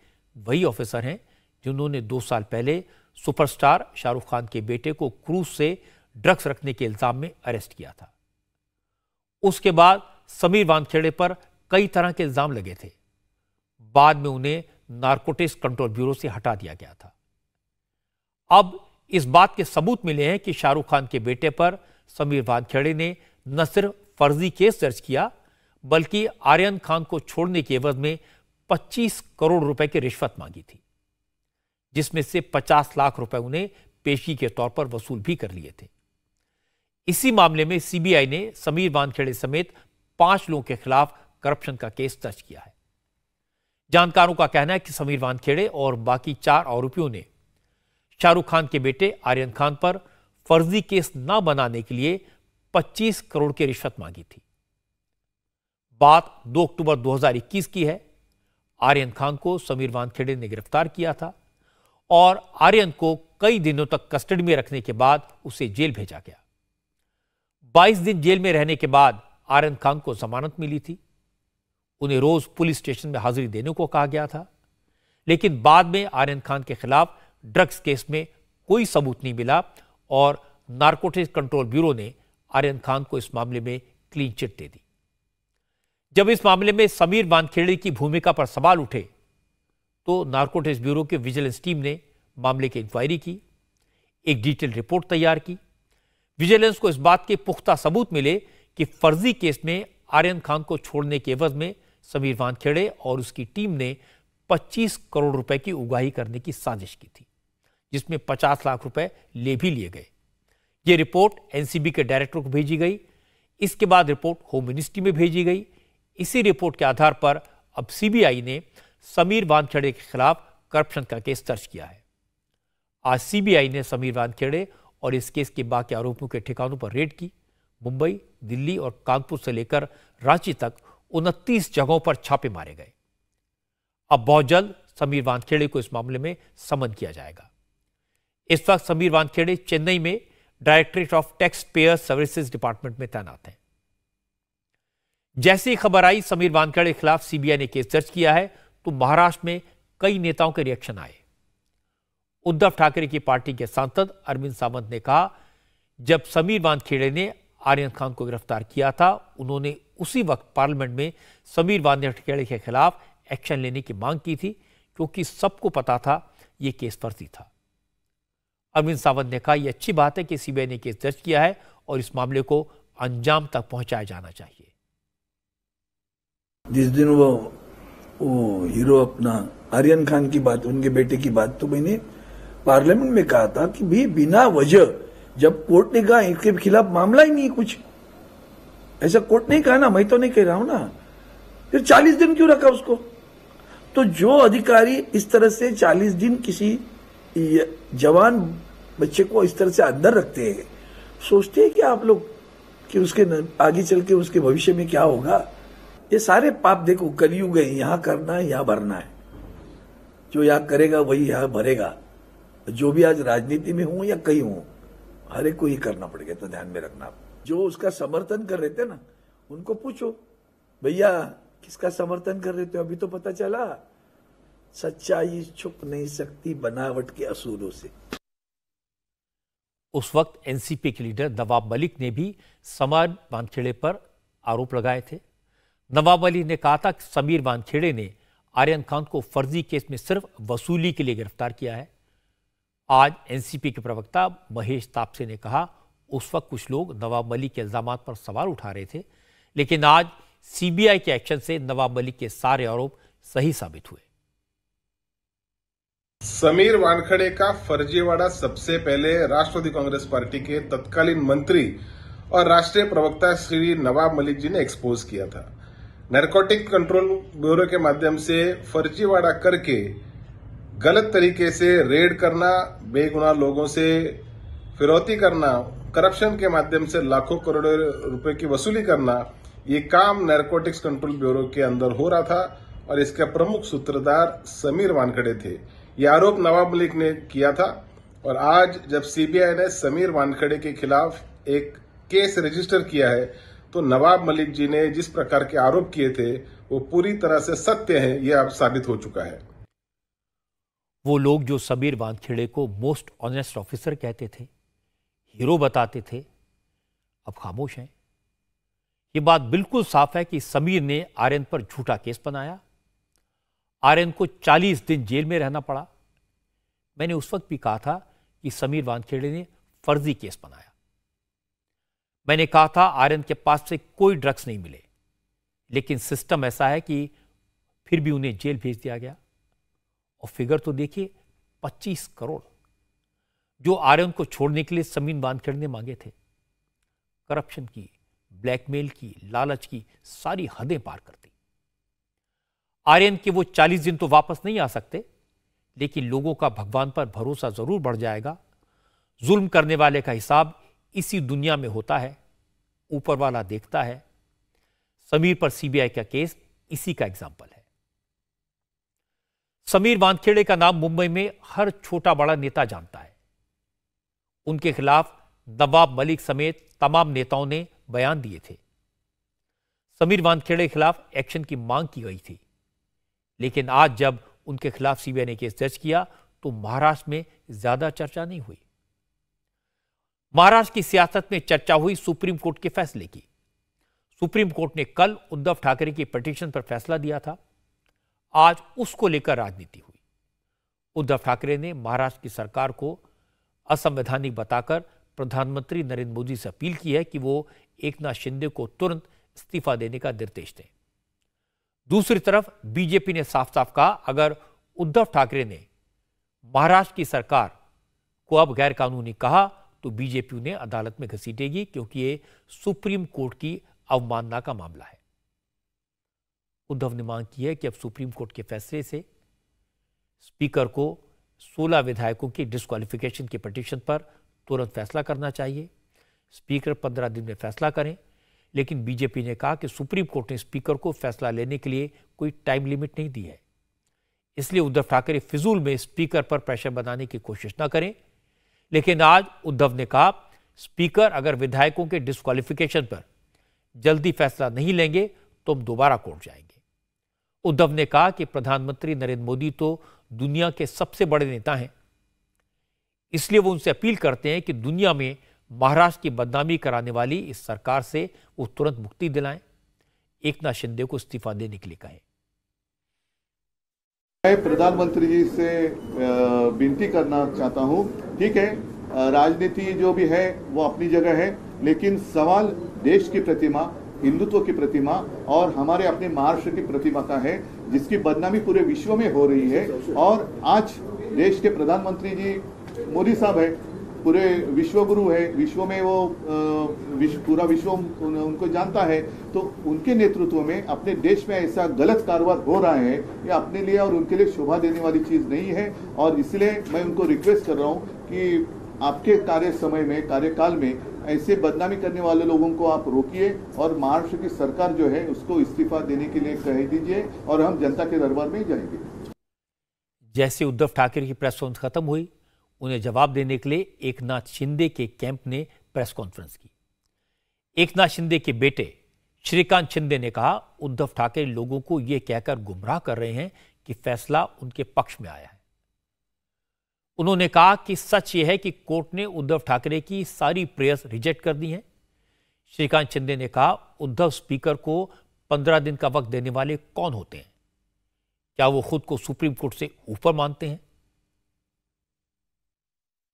वही ऑफिसर हैं जिन्होंने दो साल पहले सुपरस्टार शाहरुख खान के बेटे को क्रूज से ड्रग्स रखने के इल्जाम में अरेस्ट किया था उसके बाद समीर वानखेड़े पर कई तरह के इल्जाम लगे थे बाद में उन्हें नार्कोटिक्स कंट्रोल ब्यूरो से हटा दिया गया था अब इस बात के सबूत मिले हैं कि शाहरुख खान के बेटे पर समीर वानखेड़े ने न सिर्फ फर्जी केस दर्ज किया बल्कि आर्यन खान को छोड़ने के एवज में 25 करोड़ रुपए की रिश्वत मांगी थी जिसमें से 50 लाख रुपए उन्हें पेशी के तौर पर वसूल भी कर लिए थे इसी मामले में सीबीआई ने समीर वानखेड़े समेत पांच लोगों के खिलाफ करप्शन का केस दर्ज किया है जानकारों का कहना है कि समीर वानखेड़े और बाकी चार आरोपियों ने शाहरुख खान के बेटे आर्यन खान पर फर्जी केस न बनाने के लिए 25 करोड़ की रिश्वत मांगी थी बात 2 अक्टूबर 2021 की है आर्यन खान को समीर वानखेड़े ने गिरफ्तार किया था और आर्यन को कई दिनों तक कस्टडी में रखने के बाद उसे जेल भेजा गया 22 दिन जेल में रहने के बाद आर्यन खान को जमानत मिली थी उन्हें रोज पुलिस स्टेशन में हाजिरी देने को कहा गया था लेकिन बाद में आर्यन खान के खिलाफ ड्रग्स केस में कोई सबूत नहीं मिला और नार्कोटिक्स कंट्रोल ब्यूरो ने आर्यन खान को इस मामले में क्लीन चिट दे दी जब इस मामले में समीर वानखेड़े की भूमिका पर सवाल उठे तो नार्कोटिक्स ब्यूरो के विजिलेंस टीम ने मामले की इंक्वायरी की एक डिटेल रिपोर्ट तैयार की विजिलेंस को इस बात के पुख्ता सबूत मिले कि फर्जी केस में आर्यन खान को छोड़ने के एवज में समीर वानखेड़े और उसकी टीम ने 25 करोड़ रुपए की उगाही करने की साजिश की थी जिसमें 50 लाख रुपए ले भी लिए गए ये रिपोर्ट एनसीबी के डायरेक्टर को भेजी गई इसके बाद रिपोर्ट होम मिनिस्ट्री में भेजी गई इसी रिपोर्ट के आधार पर अब सीबीआई ने समीर वानखेड़े के खिलाफ करप्शन का केस दर्ज किया है आज सीबीआई ने समीर वानखेड़े और इस केस के बाकी आरोपियों के ठिकानों पर रेड की मुंबई दिल्ली और कानपुर से लेकर रांची तक उनतीस जगहों पर छापे मारे गए अब बहुत जल्द समीर वानखेड़े को इस मामले में समन किया जाएगा इस वक्त समीर वानखेड़े चेन्नई में directorate of tax payer services department में तैनात हैं जैसी खबर आई समीर वानखेड़े के खिलाफ सीबीआई ने केस दर्ज किया है तो महाराष्ट्र में कई नेताओं के रिएक्शन आए उद्धव ठाकरे की पार्टी के सांसद अरविंद सावंत ने कहा जब समीर वानखेड़े ने आर्यन खान को गिरफ्तार किया था उन्होंने उसी वक्त पार्लियामेंट में समीर वानखेड़े के खिलाफ एक्शन लेने की मांग की थी क्योंकि सबको पता था यह केस फर्जी था अरविंद सावंत ने कहा यह अच्छी बात है कि सीबीआई ने केस दर्ज किया है और इस मामले को अंजाम तक पहुंचाया जाना चाहिए जिस दिन वो वो हीरो अपना आर्यन खान की बात उनके बेटे की बात तो मैंने पार्लियामेंट में कहा था कि भी बिना वजह जब कोर्ट ने कहा इसके खिलाफ मामला ही नहीं कुछ ऐसा कोर्ट नहीं कहा ना मैं तो नहीं कह रहा हूं ना फिर चालीस दिन क्यों रखा उसको तो जो अधिकारी इस तरह से चालीस दिन किसी जवान बच्चे को इस तरह से अंदर रखते हैं सोचते हैं कि आप लोग कि उसके आगे चल के उसके भविष्य में क्या होगा ये सारे पाप देखो कलयुग है यहां करना है यहां भरना है जो यहां करेगा वही यहां भरेगा जो भी आज राजनीति में हूं या कहीं हूं हर एक को ही करना पड़ेगा तो ध्यान में रखना जो उसका समर्थन कर रहे थे ना उनको पूछो भैया किसका समर्थन कर रहे थे अभी तो पता चला सच्चाई छुप नहीं सकती बनावट के असूलों से उस वक्त एनसीपी के लीडर नवाब मलिक ने भी समान वानखेड़े पर आरोप लगाए थे नवाब अली ने कहा था कि समीर वानखेड़े ने आर्यन खान को फर्जी केस में सिर्फ वसूली के लिए गिरफ्तार किया है आज एनसीपी के प्रवक्ता महेश तापसे ने कहा उस वक्त कुछ लोग नवाब मलिक के इल्जाम पर सवाल उठा रहे थे लेकिन आज सीबीआई के एक्शन से नवाब मलिक के सारे आरोप सही साबित हुए समीर वानखड़े का फर्जीवाड़ा सबसे पहले राष्ट्रवादी कांग्रेस पार्टी के तत्कालीन मंत्री और राष्ट्रीय प्रवक्ता श्री नवाब मलिक जी ने एक्सपोज किया था नरकोटिक कंट्रोल ब्यूरो के माध्यम से फर्जीवाड़ा करके गलत तरीके से रेड करना बेगुनाह लोगों से फिरौती करना करप्शन के माध्यम से लाखों करोड़ों रुपए की वसूली करना ये काम नरकोटिक्स कंट्रोल ब्यूरो के अंदर हो रहा था और इसके प्रमुख सूत्रधार समीर वानखड़े थे ये आरोप नवाब मलिक ने किया था और आज जब सीबीआई ने समीर वानखड़े के खिलाफ एक केस रजिस्टर किया है तो नवाब मलिक जी ने जिस प्रकार के आरोप किए थे वो पूरी तरह से सत्य है यह अब साबित हो चुका है वो लोग जो सबीर वानखेड़े को मोस्ट ऑनेस्ट ऑफिसर कहते थे हीरो बताते थे अब खामोश हैं ये बात बिल्कुल साफ है कि समीर ने आर्यन पर झूठा केस बनाया आर्यन को 40 दिन जेल में रहना पड़ा मैंने उस वक्त भी कहा था कि समीर वानखेड़े ने फर्जी केस बनाया मैंने कहा था आर्यन के पास से कोई ड्रग्स नहीं मिले लेकिन सिस्टम ऐसा है कि फिर भी उन्हें जेल भेज दिया गया और फिगर तो देखिए 25 करोड़ जो आर्यन को छोड़ने के लिए जमीन बांध खेड़ने मांगे थे करप्शन की ब्लैकमेल की लालच की सारी हदें पार कर दी आर्यन के वो 40 दिन तो वापस नहीं आ सकते लेकिन लोगों का भगवान पर भरोसा जरूर बढ़ जाएगा जुल्म करने वाले का हिसाब इसी दुनिया में होता है ऊपर वाला देखता है समीर पर सीबीआई का केस इसी का एग्जाम्पल है समीर वानखेड़े का नाम मुंबई में हर छोटा बड़ा नेता जानता है उनके खिलाफ नवाब मलिक समेत तमाम नेताओं ने बयान दिए थे समीर वानखेड़े के खिलाफ एक्शन की मांग की गई थी लेकिन आज जब उनके खिलाफ सीबीआई ने केस दर्ज किया तो महाराष्ट्र में ज्यादा चर्चा नहीं हुई महाराष्ट्र की सियासत में चर्चा हुई सुप्रीम कोर्ट के फैसले की सुप्रीम कोर्ट ने कल उद्धव ठाकरे की पटिशन पर फैसला दिया था आज उसको लेकर राजनीति हुई उद्धव ठाकरे ने महाराष्ट्र की सरकार को असंवैधानिक बताकर प्रधानमंत्री नरेंद्र मोदी से अपील की है कि वो एकनाथ शिंदे को तुरंत इस्तीफा देने का निर्देश दें दूसरी तरफ बीजेपी ने साफ साफ कहा अगर उद्धव ठाकरे ने महाराष्ट्र की सरकार को अब गैरकानूनी कहा तो बीजेपी उन्हें अदालत में घसीटेगी क्योंकि ये सुप्रीम कोर्ट की अवमानना का मामला है उद्धव ने मांग की है कि अब सुप्रीम कोर्ट के फैसले से स्पीकर को 16 विधायकों की डिस्कालिफिकेशन के पटिशन पर तुरंत फैसला करना चाहिए स्पीकर 15 दिन में फैसला करें लेकिन बीजेपी ने कहा कि सुप्रीम कोर्ट ने स्पीकर को फैसला लेने के लिए कोई टाइम लिमिट नहीं दी है इसलिए उद्धव ठाकरे फिजूल में स्पीकर पर प्रेशर बनाने की कोशिश न करें लेकिन आज उद्धव ने कहा स्पीकर अगर विधायकों के डिस्कालिफिकेशन पर जल्दी फैसला नहीं लेंगे तो हम दोबारा कोर्ट जाएंगे उद्धव ने कहा कि प्रधानमंत्री नरेंद्र मोदी तो दुनिया के सबसे बड़े नेता हैं इसलिए वो उनसे अपील करते हैं कि दुनिया में महाराष्ट्र की बदनामी कराने वाली इस सरकार से वो तुरंत मुक्ति दिलाएं एक नाथ शिंदे को इस्तीफा देने के लिए कहें मैं प्रधानमंत्री जी से विनती करना चाहता हूँ ठीक है राजनीति जो भी है वो अपनी जगह है लेकिन सवाल देश की प्रतिमा हिंदुत्व की प्रतिमा और हमारे अपने महाराष्ट्र की प्रतिमा का है जिसकी बदनामी पूरे विश्व में हो रही है और आज देश के प्रधानमंत्री जी मोदी साहब है पूरे विश्व गुरु है विश्व में वो विश्व, पूरा विश्व उन, उनको जानता है तो उनके नेतृत्व में अपने देश में ऐसा गलत कारोबार हो रहा है ये अपने लिए और उनके लिए शोभा देने वाली चीज़ नहीं है और इसलिए मैं उनको रिक्वेस्ट कर रहा हूँ कि आपके कार्य समय में कार्यकाल में ऐसे बदनामी करने वाले लोगों को आप रोकिए और महाराष्ट्र की सरकार जो है उसको इस्तीफा देने के लिए कह दीजिए और हम जनता के दरबार में जाएंगे जैसे उद्धव ठाकरे की प्रेस कॉन्फ्रेंस खत्म हुई उन्हें जवाब देने के लिए एक नाथ शिंदे के कैंप ने प्रेस कॉन्फ्रेंस की एक नाथ शिंदे के बेटे श्रीकांत शिंदे ने कहा उद्धव ठाकरे लोगों को यह कहकर गुमराह कर रहे हैं कि फैसला उनके पक्ष में आया है उन्होंने कहा कि सच यह है कि कोर्ट ने उद्धव ठाकरे की सारी प्रेयर्स रिजेक्ट कर दी हैं श्रीकांत शिंदे ने कहा उद्धव स्पीकर को पंद्रह दिन का वक्त देने वाले कौन होते हैं क्या वो खुद को सुप्रीम कोर्ट से ऊपर मानते हैं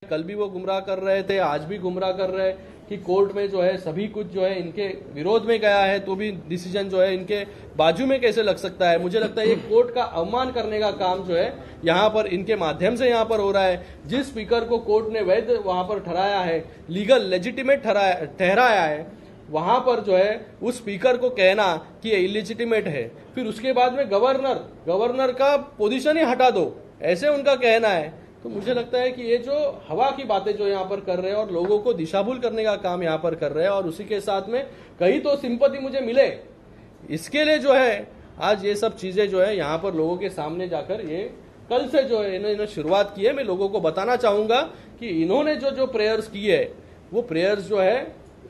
कल भी वो गुमराह कर रहे थे आज भी गुमराह कर रहे हैं कि कोर्ट में जो है सभी कुछ जो है इनके विरोध में गया है तो भी डिसीजन जो है इनके बाजू में कैसे लग सकता है मुझे लगता है ये कोर्ट का अवमान करने का काम जो है यहाँ पर इनके माध्यम से यहाँ पर हो रहा है जिस स्पीकर को कोर्ट ने वैध वहाँ पर ठहराया है लीगल लेजिटिमेट ठहराया है वहाँ पर जो है उस स्पीकर को कहना कि ये इलिजिटिमेट है फिर उसके बाद में गवर्नर गवर्नर का पोजिशन ही हटा दो ऐसे उनका कहना है तो मुझे लगता है कि ये जो हवा की बातें जो यहाँ पर कर रहे हैं और लोगों को दिशाभूल करने का काम यहाँ पर कर रहे हैं और उसी के साथ में कहीं तो सिंपति मुझे मिले इसके लिए जो है आज ये सब चीज़ें जो है यहाँ पर लोगों के सामने जाकर ये कल से जो है इन्होंने शुरुआत की है मैं लोगों को बताना चाहूंगा कि इन्होंने जो जो प्रेयर्स की है वो प्रेयर्स जो है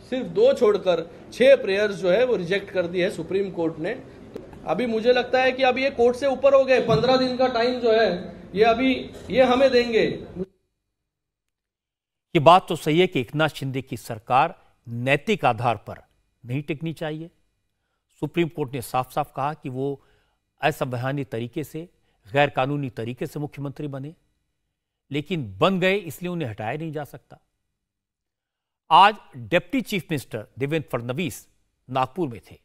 सिर्फ दो छोड़कर छह प्रेयर्स जो है वो रिजेक्ट कर दी है सुप्रीम कोर्ट ने अभी मुझे लगता है कि अभी ये कोर्ट से ऊपर हो गए पंद्रह दिन का टाइम जो है ये अभी ये हमें देंगे ये बात तो सही है कि एक नाथ शिंदे की सरकार नैतिक आधार पर नहीं टिकनी चाहिए सुप्रीम कोर्ट ने साफ साफ कहा कि वो असंवैधानिक तरीके से गैर कानूनी तरीके से मुख्यमंत्री बने लेकिन बन गए इसलिए उन्हें हटाया नहीं जा सकता आज deputy chief minister Devendra Fadnavis Nagpur में थे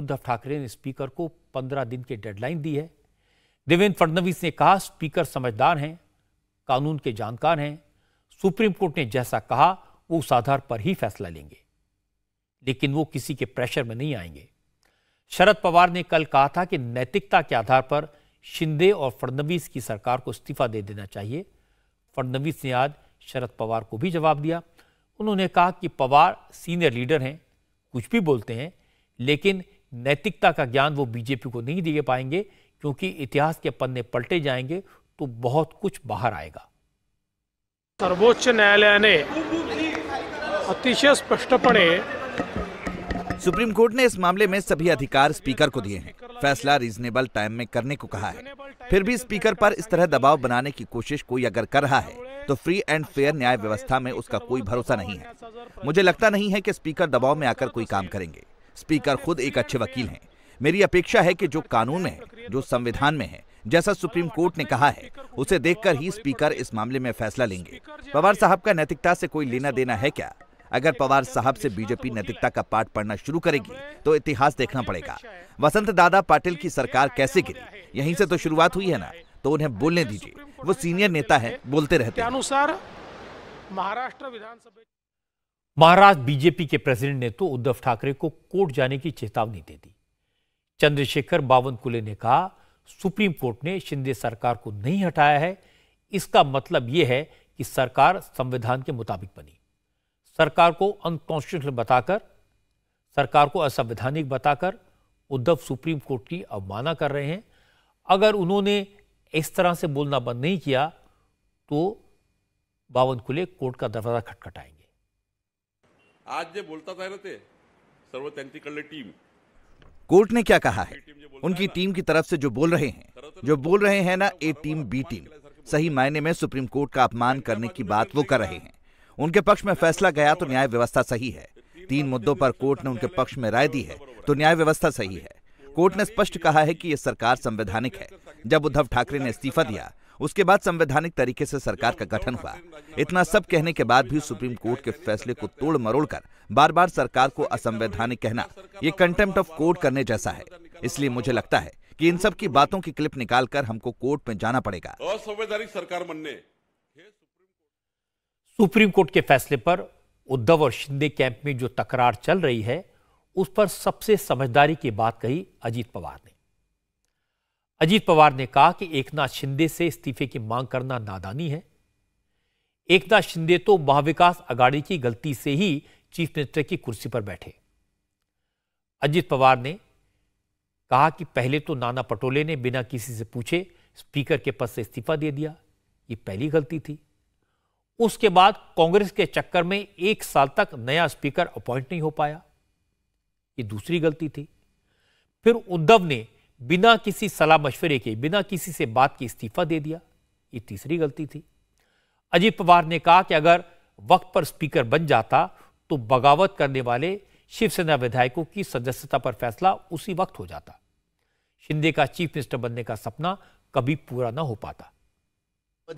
उद्धव ठाकरे ने स्पीकर को पंद्रह दिन की डेडलाइन दी है देवेंद्र फडणवीस ने कहा स्पीकर समझदार हैं कानून के जानकार हैं सुप्रीम कोर्ट ने जैसा कहा वो उस आधार पर ही फैसला लेंगे लेकिन वो किसी के प्रेशर में नहीं आएंगे शरद पवार ने कल कहा था कि नैतिकता के आधार पर शिंदे और फडणवीस की सरकार को इस्तीफा दे देना चाहिए फडणवीस ने आज शरद पवार को भी जवाब दिया उन्होंने कहा कि पवार सीनियर लीडर हैं कुछ भी बोलते हैं लेकिन नैतिकता का ज्ञान वो बीजेपी को नहीं दे पाएंगे क्योंकि इतिहास के पन्ने पलटे जाएंगे तो बहुत कुछ बाहर आएगा सर्वोच्च ने अतिशय स्पष्टपणे सुप्रीम कोर्ट ने इस मामले में सभी अधिकार स्पीकर को दिए हैं फैसला रीजनेबल टाइम में करने को कहा है फिर भी स्पीकर पर इस तरह दबाव बनाने की कोशिश कोई अगर कर रहा है तो फ्री एंड फेयर न्याय व्यवस्था में उसका कोई भरोसा नहीं है मुझे लगता नहीं है कि स्पीकर दबाव में आकर कोई काम करेंगे स्पीकर खुद एक अच्छे वकील हैं मेरी अपेक्षा है कि जो कानून में है जो संविधान में है जैसा सुप्रीम कोर्ट ने कहा है उसे देखकर ही स्पीकर इस मामले में फैसला लेंगे पवार साहब का नैतिकता से कोई लेना देना है क्या अगर पवार साहब से बीजेपी नैतिकता का पाठ पढ़ना शुरू करेगी तो इतिहास देखना पड़ेगा वसंत दादा पाटिल की सरकार कैसे गिरी यहीं से तो शुरुआत हुई है ना तो उन्हें बोलने दीजिए वो सीनियर नेता है बोलते रहते अनुसार महाराष्ट्र विधानसभा महाराष्ट्र बीजेपी के प्रेसिडेंट ने तो उद्धव ठाकरे को कोर्ट जाने की चेतावनी दे दी चंद्रशेखर बावनकुले ने कहा सुप्रीम कोर्ट ने शिंदे सरकार को नहीं हटाया है इसका मतलब यह है कि सरकार संविधान के मुताबिक बनी सरकार को अनकॉन्स्टिट्यूशनल बताकर सरकार को असंवैधानिक बताकर उद्धव सुप्रीम कोर्ट की अवमाना कर रहे हैं अगर उन्होंने इस तरह से बोलना बंद नहीं किया तो बावनकुले कोर्ट का दरवाजा खटखटाएंगे आज जो बोलता था ना ते टीम कोर्ट ने क्या कहा है उनकी टीम की तरफ से जो बोल रहे हैं जो बोल रहे हैं ना ए टीम बी टीम सही मायने में सुप्रीम कोर्ट का अपमान करने की बात वो कर रहे हैं उनके पक्ष में फैसला गया तो न्याय व्यवस्था सही है तीन मुद्दों पर कोर्ट ने उनके पक्ष में राय दी है तो न्याय व्यवस्था सही है कोर्ट ने स्पष्ट कहा है कि यह सरकार संवैधानिक है जब उद्धव ठाकरे ने इस्तीफा दिया उसके बाद संवैधानिक तरीके से सरकार का गठन हुआ इतना सब कहने के बाद भी सुप्रीम कोर्ट के फैसले को तोड़ मरोड़ कर बार बार सरकार को असंवैधानिक कहना ये कंटेम्प्ट ऑफ कोर्ट करने जैसा है इसलिए मुझे लगता है कि इन सब की बातों की क्लिप निकालकर हमको कोर्ट में जाना पड़ेगा असंवैधानिक सरकार बनने सुप्रीम कोर्ट के फैसले पर उद्धव और शिंदे कैंप में जो तकरार चल रही है उस पर सबसे समझदारी की बात कही अजीत पवार ने अजीत पवार ने कहा कि एकनाथ शिंदे से इस्तीफे की मांग करना नादानी है एकनाथ शिंदे तो महाविकास अगाड़ी की गलती से ही चीफ मिनिस्टर की कुर्सी पर बैठे अजीत पवार ने कहा कि पहले तो नाना पटोले ने बिना किसी से पूछे स्पीकर के पद से इस्तीफा दे दिया ये पहली गलती थी उसके बाद कांग्रेस के चक्कर में एक साल तक नया स्पीकर अपॉइंट नहीं हो पाया ये दूसरी गलती थी फिर उद्धव ने बिना किसी सलाह मशवरे के बिना किसी से बात के इस्तीफा दे दिया ये तीसरी गलती थी अजीत पवार ने कहा कि अगर वक्त पर स्पीकर बन जाता तो बगावत करने वाले शिवसेना विधायकों की सदस्यता पर फैसला उसी वक्त हो जाता शिंदे का चीफ मिनिस्टर बनने का सपना कभी पूरा ना हो पाता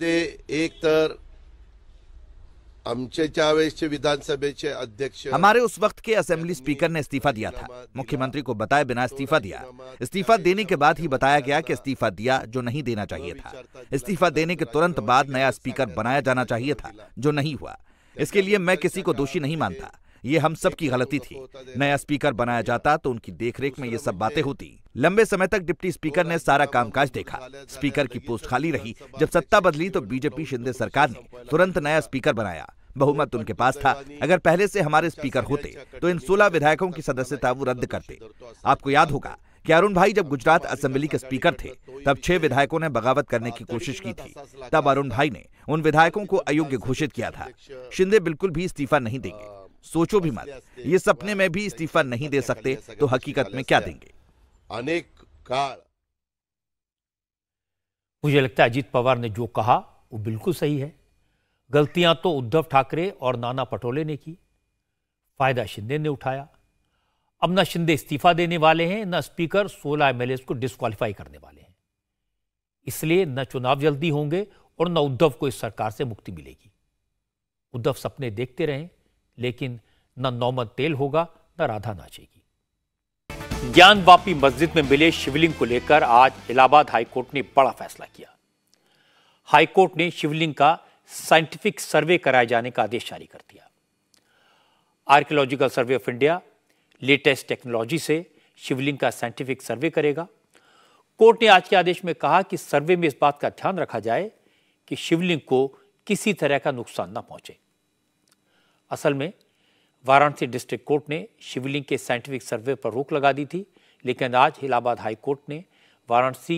एक तर हमारे उस वक्त के असेंबली स्पीकर ने इस्तीफा दिया था मुख्यमंत्री को बताए बिना इस्तीफा दिया इस्तीफा देने के बाद ही बताया गया कि इस्तीफा दिया जो नहीं देना चाहिए था इस्तीफा देने के तुरंत बाद नया स्पीकर बनाया जाना चाहिए था जो नहीं हुआ इसके लिए मैं किसी को दोषी नहीं मानता ये हम सब की गलती थी नया स्पीकर बनाया जाता तो उनकी देखरेख में ये सब बातें होती लंबे समय तक डिप्टी स्पीकर ने सारा कामकाज देखा स्पीकर की पोस्ट खाली रही जब सत्ता बदली तो बीजेपी शिंदे सरकार ने तुरंत नया स्पीकर बनाया बहुमत उनके पास था अगर पहले से हमारे स्पीकर होते तो इन सोलह विधायकों की सदस्यता वो रद्द करते आपको याद होगा कि अरुण भाई जब गुजरात असेंबली के स्पीकर थे तब छह विधायकों ने बगावत करने की कोशिश की थी तब अरुण भाई ने उन विधायकों को अयोग्य घोषित किया था शिंदे बिल्कुल भी इस्तीफा नहीं देंगे सोचो भी मत ये सपने में भी इस्तीफा नहीं दे सकते तो हकीकत में क्या देंगे अनेक काल मुझे लगता है अजीत पवार ने जो कहा वो बिल्कुल सही है गलतियां तो उद्धव ठाकरे और नाना पटोले ने की फायदा शिंदे ने उठाया अब ना शिंदे इस्तीफा देने वाले हैं ना स्पीकर 16 एमएलए को डिस्कालीफाई करने वाले हैं इसलिए न चुनाव जल्दी होंगे और न उद्धव को इस सरकार से मुक्ति मिलेगी उद्धव सपने देखते रहें लेकिन न नौमद तेल होगा न राधा नाचेगी ज्ञान वापी मस्जिद में मिले शिवलिंग को लेकर आज इलाहाबाद हाईकोर्ट ने बड़ा फैसला किया हाईकोर्ट ने शिवलिंग का साइंटिफिक सर्वे कराए जाने का आदेश जारी कर दिया archaeological survey of India latest technology से शिवलिंग का साइंटिफिक सर्वे करेगा कोर्ट ने आज के आदेश में कहा कि सर्वे में इस बात का ध्यान रखा जाए कि शिवलिंग को किसी तरह का नुकसान न पहुंचे असल में वाराणसी डिस्ट्रिक्ट कोर्ट ने शिवलिंग के साइंटिफिक सर्वे पर रोक लगा दी थी लेकिन आज इलाहाबाद हाई कोर्ट ने वाराणसी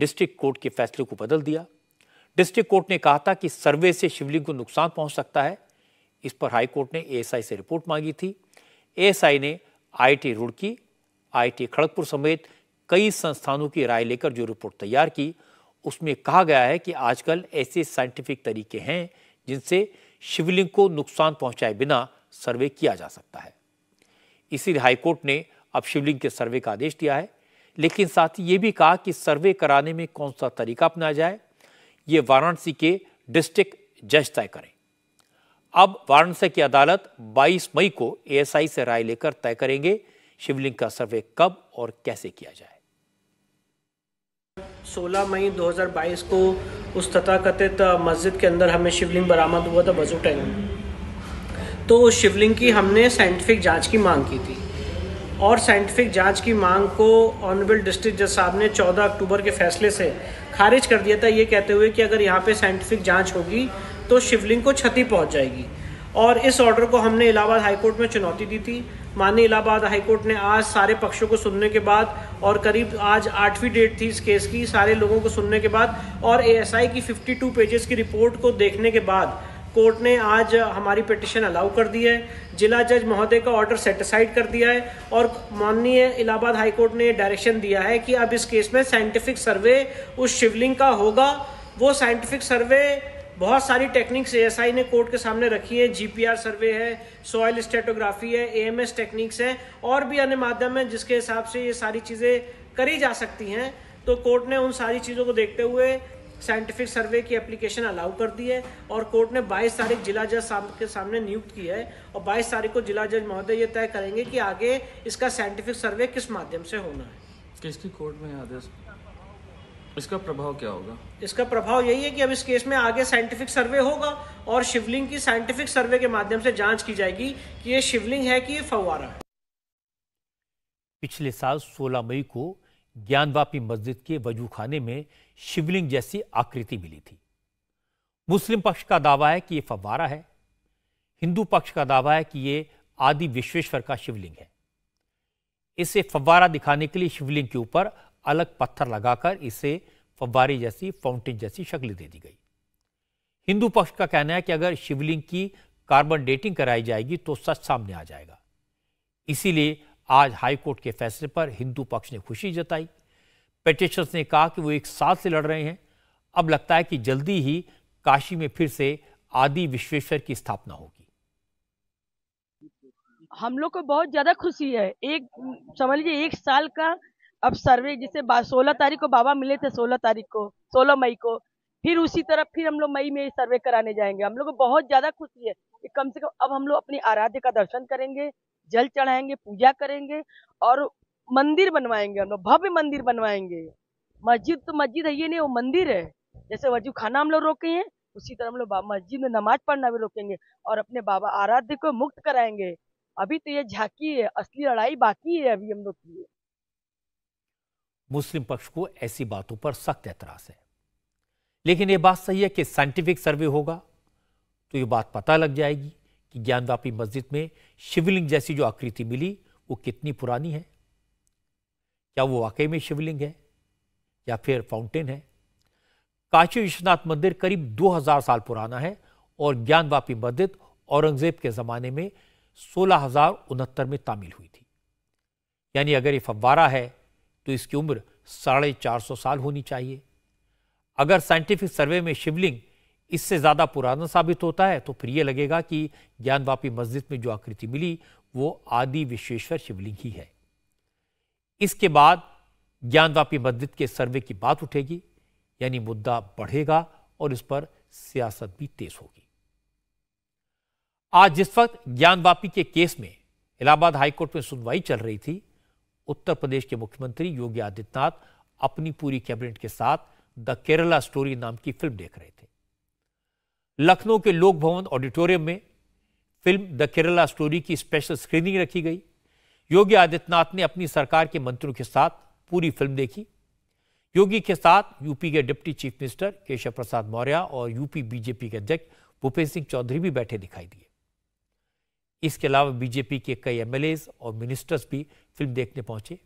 डिस्ट्रिक्ट कोर्ट के फैसले को बदल दिया डिस्ट्रिक्ट कोर्ट ने कहा था कि सर्वे से शिवलिंग को नुकसान पहुंच सकता है इस पर हाई कोर्ट ने एएसआई से रिपोर्ट मांगी थी एएसआई ने आईटी रुड़की आईटी खड़गपुर समेत कई संस्थानों की राय लेकर जो रिपोर्ट तैयार की उसमें कहा गया है कि आजकल ऐसे साइंटिफिक तरीके हैं जिनसे शिवलिंग को नुकसान पहुंचाए बिना सर्वे किया जा सकता है इसीलिए हाईकोर्ट ने अब शिवलिंग के सर्वे का आदेश दिया है लेकिन साथ ही ये भी कहा कि सर्वे कराने में कौन सा तरीका अपनाया जाए ये वाराणसी के डिस्ट्रिक्ट जज तय करें अब वाराणसी की अदालत 22 मई को एएसआई से राय लेकर तय करेंगे शिवलिंग का सर्वे कब और कैसे किया जाए 16 मई 2022 को उस तथाकथित मस्जिद के अंदर हमें शिवलिंग बरामद हुआ था बजू टैंक तो उस शिवलिंग की हमने साइंटिफिक जांच की मांग की थी और साइंटिफिक जांच की मांग को ऑनरेबल डिस्ट्रिक्ट जज साहब ने 14 अक्टूबर के फैसले से खारिज कर दिया था ये कहते हुए कि अगर यहाँ पे साइंटिफिक जांच होगी तो शिवलिंग को क्षति पहुँच जाएगी और इस ऑर्डर को हमने इलाहाबाद हाईकोर्ट में चुनौती दी थी माननीय इलाहाबाद हाईकोर्ट ने आज सारे पक्षों को सुनने के बाद और करीब आज आठवीं डेट थी इस केस की सारे लोगों को सुनने के बाद और एएसआई की 52 पेजेस की रिपोर्ट को देखने के बाद कोर्ट ने आज हमारी पिटिशन अलाउ कर दी है जिला जज महोदय का ऑर्डर सेटिसाइड कर दिया है और माननीय इलाहाबाद हाईकोर्ट ने डायरेक्शन दिया है कि अब इस केस में साइंटिफिक सर्वे उस शिवलिंग का होगा वो साइंटिफिक सर्वे बहुत सारी टेक्निक्स ए ने कोर्ट के सामने रखी है जीपीआर सर्वे है सॉयल स्टेटोग्राफी है एएमएस टेक्निक्स है और भी अन्य माध्यम है जिसके हिसाब से ये सारी चीज़ें करी जा सकती हैं तो कोर्ट ने उन सारी चीज़ों को देखते हुए साइंटिफिक सर्वे की एप्लीकेशन अलाउ कर दी है और कोर्ट ने 22 तारीख जिला जज साम, के सामने नियुक्त की है और 22 तारीख को जिला जज महोदय ये तय करेंगे कि आगे इसका साइंटिफिक सर्वे किस माध्यम से होना है किसकी कोर्ट में आदेश इसका प्रभाव क्या होगा इसका प्रभाव यही है कि अब इस केस में आगे साइंटिफिक सर्वे होगा और शिवलिंग की साइंटिफिक सर्वे के माध्यम से जांच की जाएगी कि ये शिवलिंग है कि ये फवारा है पिछले साल 16 मई को ज्ञानवापी मस्जिद के वजू खाने में शिवलिंग जैसी आकृति मिली थी मुस्लिम पक्ष का दावा है कि यह फवारा है हिंदू पक्ष का दावा है कि ये आदि विश्वेश्वर का शिवलिंग है इसे फवारा दिखाने के लिए शिवलिंग के ऊपर अलग पत्थर लगाकर इसे फव्वारे जैसी फाउंटेन जैसी शक्ल दे दी गई हिंदू पक्ष का कहना है कि अगर शिवलिंग की कार्बन डेटिंग कराई जाएगी तो सच सामने आ जाएगा इसीलिए आज हाईकोर्ट के फैसले पर हिंदू पक्ष ने खुशी जताई पेटिशनर्स ने कहा कि वो एक साल से लड़ रहे हैं अब लगता है कि जल्दी ही काशी में फिर से आदि विश्वेश्वर की स्थापना होगी हम लोग को बहुत ज्यादा खुशी है एक समझ लीजिए एक साल का अब सर्वे जिसे सोलह तारीख को बाबा मिले थे सोलह तारीख को सोलह मई को फिर उसी तरफ फिर हम लोग मई में सर्वे कराने जाएंगे हम लोग को बहुत ज्यादा खुशी है कि कम से कम अब हम लोग अपनी आराध्य का दर्शन करेंगे जल चढ़ाएंगे पूजा करेंगे और मंदिर बनवाएंगे हम लोग भव्य मंदिर बनवाएंगे मस्जिद तो मस्जिद है ये नहीं वो मंदिर है जैसे वजू खाना हम लोग रोके हैं उसी तरह हम लोग मस्जिद में नमाज पढ़ना भी रोकेंगे और अपने बाबा आराध्य को मुक्त कराएंगे अभी तो ये झाकी है असली लड़ाई बाकी है अभी हम लोग की मुस्लिम पक्ष को ऐसी बातों पर सख्त एतराज है लेकिन यह बात सही है कि साइंटिफिक सर्वे होगा तो यह बात पता लग जाएगी कि ज्ञानवापी मस्जिद में शिवलिंग जैसी जो आकृति मिली वो कितनी पुरानी है क्या वो वाकई में शिवलिंग है या फिर फाउंटेन है काशी विश्वनाथ मंदिर करीब 2000 साल पुराना है और ज्ञानवापी मस्जिद औरंगजेब के ज़माने में सोलह में तामिल हुई थी यानी अगर ये फव्वारा है तो इसकी उम्र साढ़े चार सौ साल होनी चाहिए अगर साइंटिफिक सर्वे में शिवलिंग इससे ज़्यादा पुराना साबित होता है तो फिर यह लगेगा कि ज्ञानवापी मस्जिद में जो आकृति मिली वो आदि विश्वेश्वर शिवलिंग ही है इसके बाद ज्ञानवापी मस्जिद के सर्वे की बात उठेगी यानी मुद्दा बढ़ेगा और इस पर सियासत भी तेज होगी आज जिस वक्त ज्ञानवापी के केस में इलाहाबाद हाईकोर्ट में सुनवाई चल रही थी उत्तर प्रदेश के मुख्यमंत्री योगी आदित्यनाथ अपनी पूरी कैबिनेट के साथ द केरला स्टोरी नाम की फिल्म देख रहे थे लखनऊ के लोक भवन ऑडिटोरियम में फिल्म द केरला स्टोरी की स्पेशल स्क्रीनिंग रखी गई योगी आदित्यनाथ ने अपनी सरकार के मंत्रियों के साथ पूरी फिल्म देखी योगी के साथ यूपी के deputy chief minister Keshav Prasad Maurya और यूपी बीजेपी के अध्यक्ष भूपेंद्र सिंह चौधरी भी बैठे दिखाई दिए इसके अलावा बीजेपी के कई एम और मिनिस्टर्स भी फिल्म देखने पहुंचे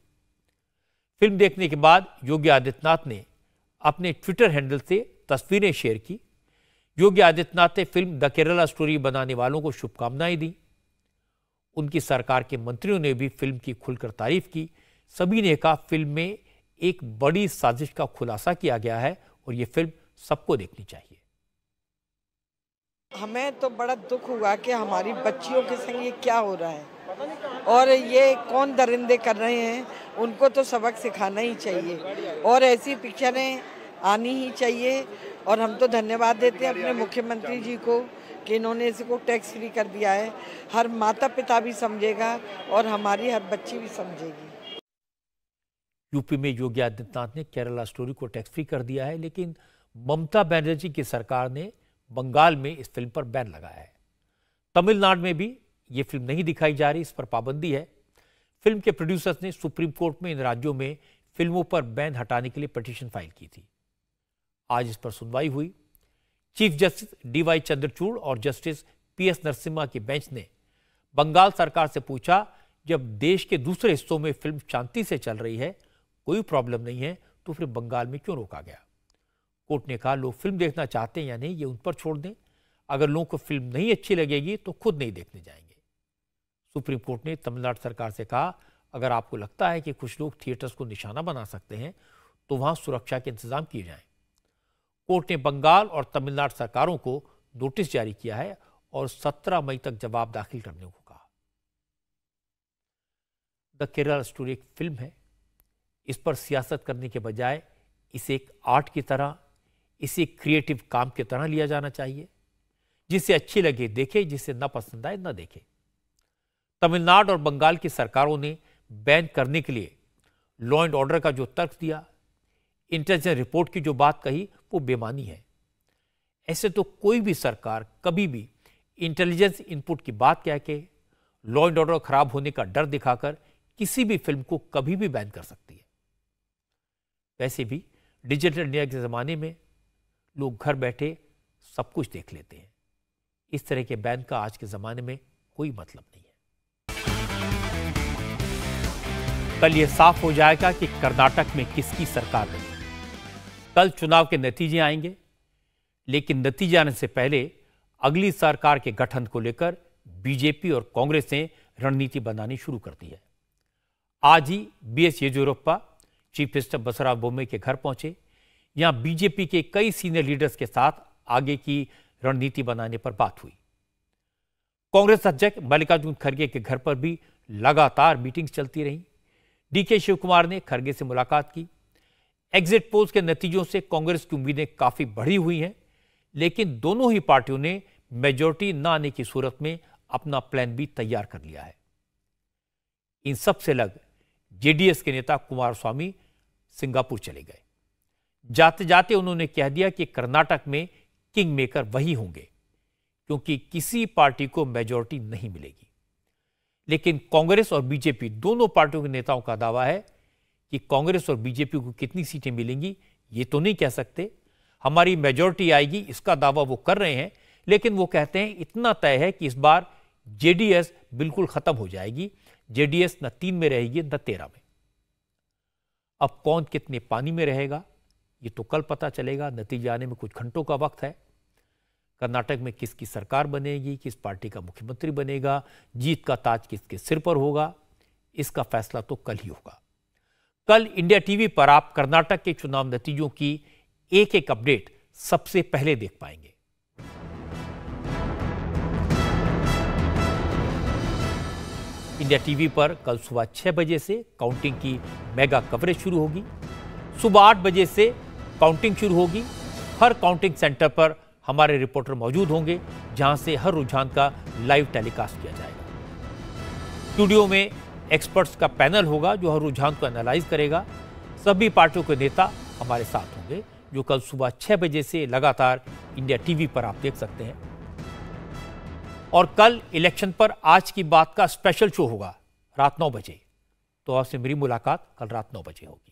फिल्म देखने के बाद योगी आदित्यनाथ ने अपने ट्विटर हैंडल से तस्वीरें शेयर की योगी आदित्यनाथ ने फिल्म द केरला स्टोरी बनाने वालों को शुभकामनाएं दी उनकी सरकार के मंत्रियों ने भी फिल्म की खुलकर तारीफ की सभी ने कहा फिल्म में एक बड़ी साजिश का खुलासा किया गया है और ये फिल्म सबको देखनी चाहिए हमें तो बड़ा दुख हुआ कि हमारी बच्चियों के संग ये क्या हो रहा है और ये कौन दरिंदे कर रहे हैं उनको तो सबक सिखाना ही चाहिए और ऐसी पिक्चरें आनी ही चाहिए और हम तो धन्यवाद देते हैं अपने मुख्यमंत्री जी को कि इन्होंने इसको टैक्स फ्री कर दिया है हर माता पिता भी समझेगा और हमारी हर बच्ची भी समझेगी यूपी में योगी आदित्यनाथ ने केरला स्टोरी को टैक्स फ्री कर दिया है लेकिन ममता बनर्जी की सरकार ने बंगाल में इस फिल्म पर बैन लगाया है तमिलनाडु में भी ये फिल्म नहीं दिखाई जा रही इस पर पाबंदी है फिल्म के प्रोड्यूसर्स ने सुप्रीम कोर्ट में इन राज्यों में फिल्मों पर बैन हटाने के लिए पटिशन फाइल की थी आज इस पर सुनवाई हुई चीफ जस्टिस डीवाई चंद्रचूड़ और जस्टिस पीएस नरसिम्हा की बेंच ने बंगाल सरकार से पूछा जब देश के दूसरे हिस्सों में फिल्म शांति से चल रही है कोई प्रॉब्लम नहीं है तो फिर बंगाल में क्यों रोका गया कोर्ट ने कहा लोग फिल्म देखना चाहते हैं या नहीं ये उन पर छोड़ दें अगर लोगों को फिल्म नहीं अच्छी लगेगी तो खुद नहीं देखने जाएंगे सुप्रीम कोर्ट ने तमिलनाडु सरकार से कहा अगर आपको लगता है कि कुछ लोग थिएटर्स को निशाना बना सकते हैं तो वहां सुरक्षा के इंतजाम किए जाएं कोर्ट ने बंगाल और तमिलनाडु सरकारों को नोटिस जारी किया है और 17 मई तक जवाब दाखिल करने को कहा द केरल स्टोरी एक फिल्म है इस पर सियासत करने के बजाय इसे एक आर्ट की तरह इसे क्रिएटिव काम की तरह लिया जाना चाहिए जिसे अच्छी लगे देखे जिसे ना पसंद आए ना देखे तमिलनाडु और बंगाल की सरकारों ने बैन करने के लिए लॉ एंड ऑर्डर का जो तर्क दिया इंटेलिजेंस रिपोर्ट की जो बात कही वो बेमानी है ऐसे तो कोई भी सरकार कभी भी इंटेलिजेंस इनपुट की बात कह के लॉ एंड ऑर्डर खराब होने का डर दिखाकर किसी भी फिल्म को कभी भी बैन कर सकती है वैसे भी डिजिटल इंडिया के ज़माने में लोग घर बैठे सब कुछ देख लेते हैं इस तरह के बैन का आज के ज़माने में कोई मतलब नहीं है कल यह साफ हो जाएगा कि कर्नाटक में किसकी सरकार बनी कल चुनाव के नतीजे आएंगे लेकिन नतीजे आने से पहले अगली सरकार के गठन को लेकर बीजेपी और कांग्रेस ने रणनीति बनानी शुरू कर दी है आज ही B S Yediyurappa chief minister Basavaraj Bommai के घर पहुंचे यहां बीजेपी के कई सीनियर लीडर्स के साथ आगे की रणनीति बनाने पर बात हुई कांग्रेस अध्यक्ष मल्लिकार्जुन खड़गे के घर पर भी लगातार मीटिंग चलती रहीं डीके शिवकुमार ने खड़गे से मुलाकात की एग्जिट पोल्स के नतीजों से कांग्रेस की उम्मीदें काफी बढ़ी हुई हैं लेकिन दोनों ही पार्टियों ने मेजोरिटी न आने की सूरत में अपना प्लान भी तैयार कर लिया है इन सब से अलग जेडीएस के नेता कुमार स्वामी सिंगापुर चले गए जाते जाते उन्होंने कह दिया कि कर्नाटक में किंग मेकर वही होंगे क्योंकि किसी पार्टी को मेजोरिटी नहीं मिलेगी लेकिन कांग्रेस और बीजेपी दोनों पार्टियों के नेताओं का दावा है कि कांग्रेस और बीजेपी को कितनी सीटें मिलेंगी ये तो नहीं कह सकते हमारी मेजोरिटी आएगी इसका दावा वो कर रहे हैं लेकिन वो कहते हैं इतना तय है कि इस बार जेडीएस बिल्कुल खत्म हो जाएगी जेडीएस न तीन में रहेगी न तेरह में अब कौन कितने पानी में रहेगा ये तो कल पता चलेगा नतीजे आने में कुछ घंटों का वक्त है कर्नाटक में किसकी सरकार बनेगी किस पार्टी का मुख्यमंत्री बनेगा जीत का ताज किसके सिर पर होगा इसका फैसला तो कल ही होगा कल इंडिया टीवी पर आप कर्नाटक के चुनाव नतीजों की एक एक अपडेट सबसे पहले देख पाएंगे इंडिया टीवी पर कल सुबह छह बजे से काउंटिंग की मेगा कवरेज शुरू होगी सुबह आठ बजे से काउंटिंग शुरू होगी हर काउंटिंग सेंटर पर हमारे रिपोर्टर मौजूद होंगे जहां से हर रुझान का लाइव टेलीकास्ट किया जाएगा स्टूडियो में एक्सपर्ट्स का पैनल होगा जो हर रुझान को एनालाइज करेगा सभी पार्टियों के नेता हमारे साथ होंगे जो कल सुबह छह बजे से लगातार इंडिया टीवी पर आप देख सकते हैं और कल इलेक्शन पर आज की बात का स्पेशल शो होगा रात नौ बजे तो आपसे मेरी मुलाकात कल रात नौ बजे होगी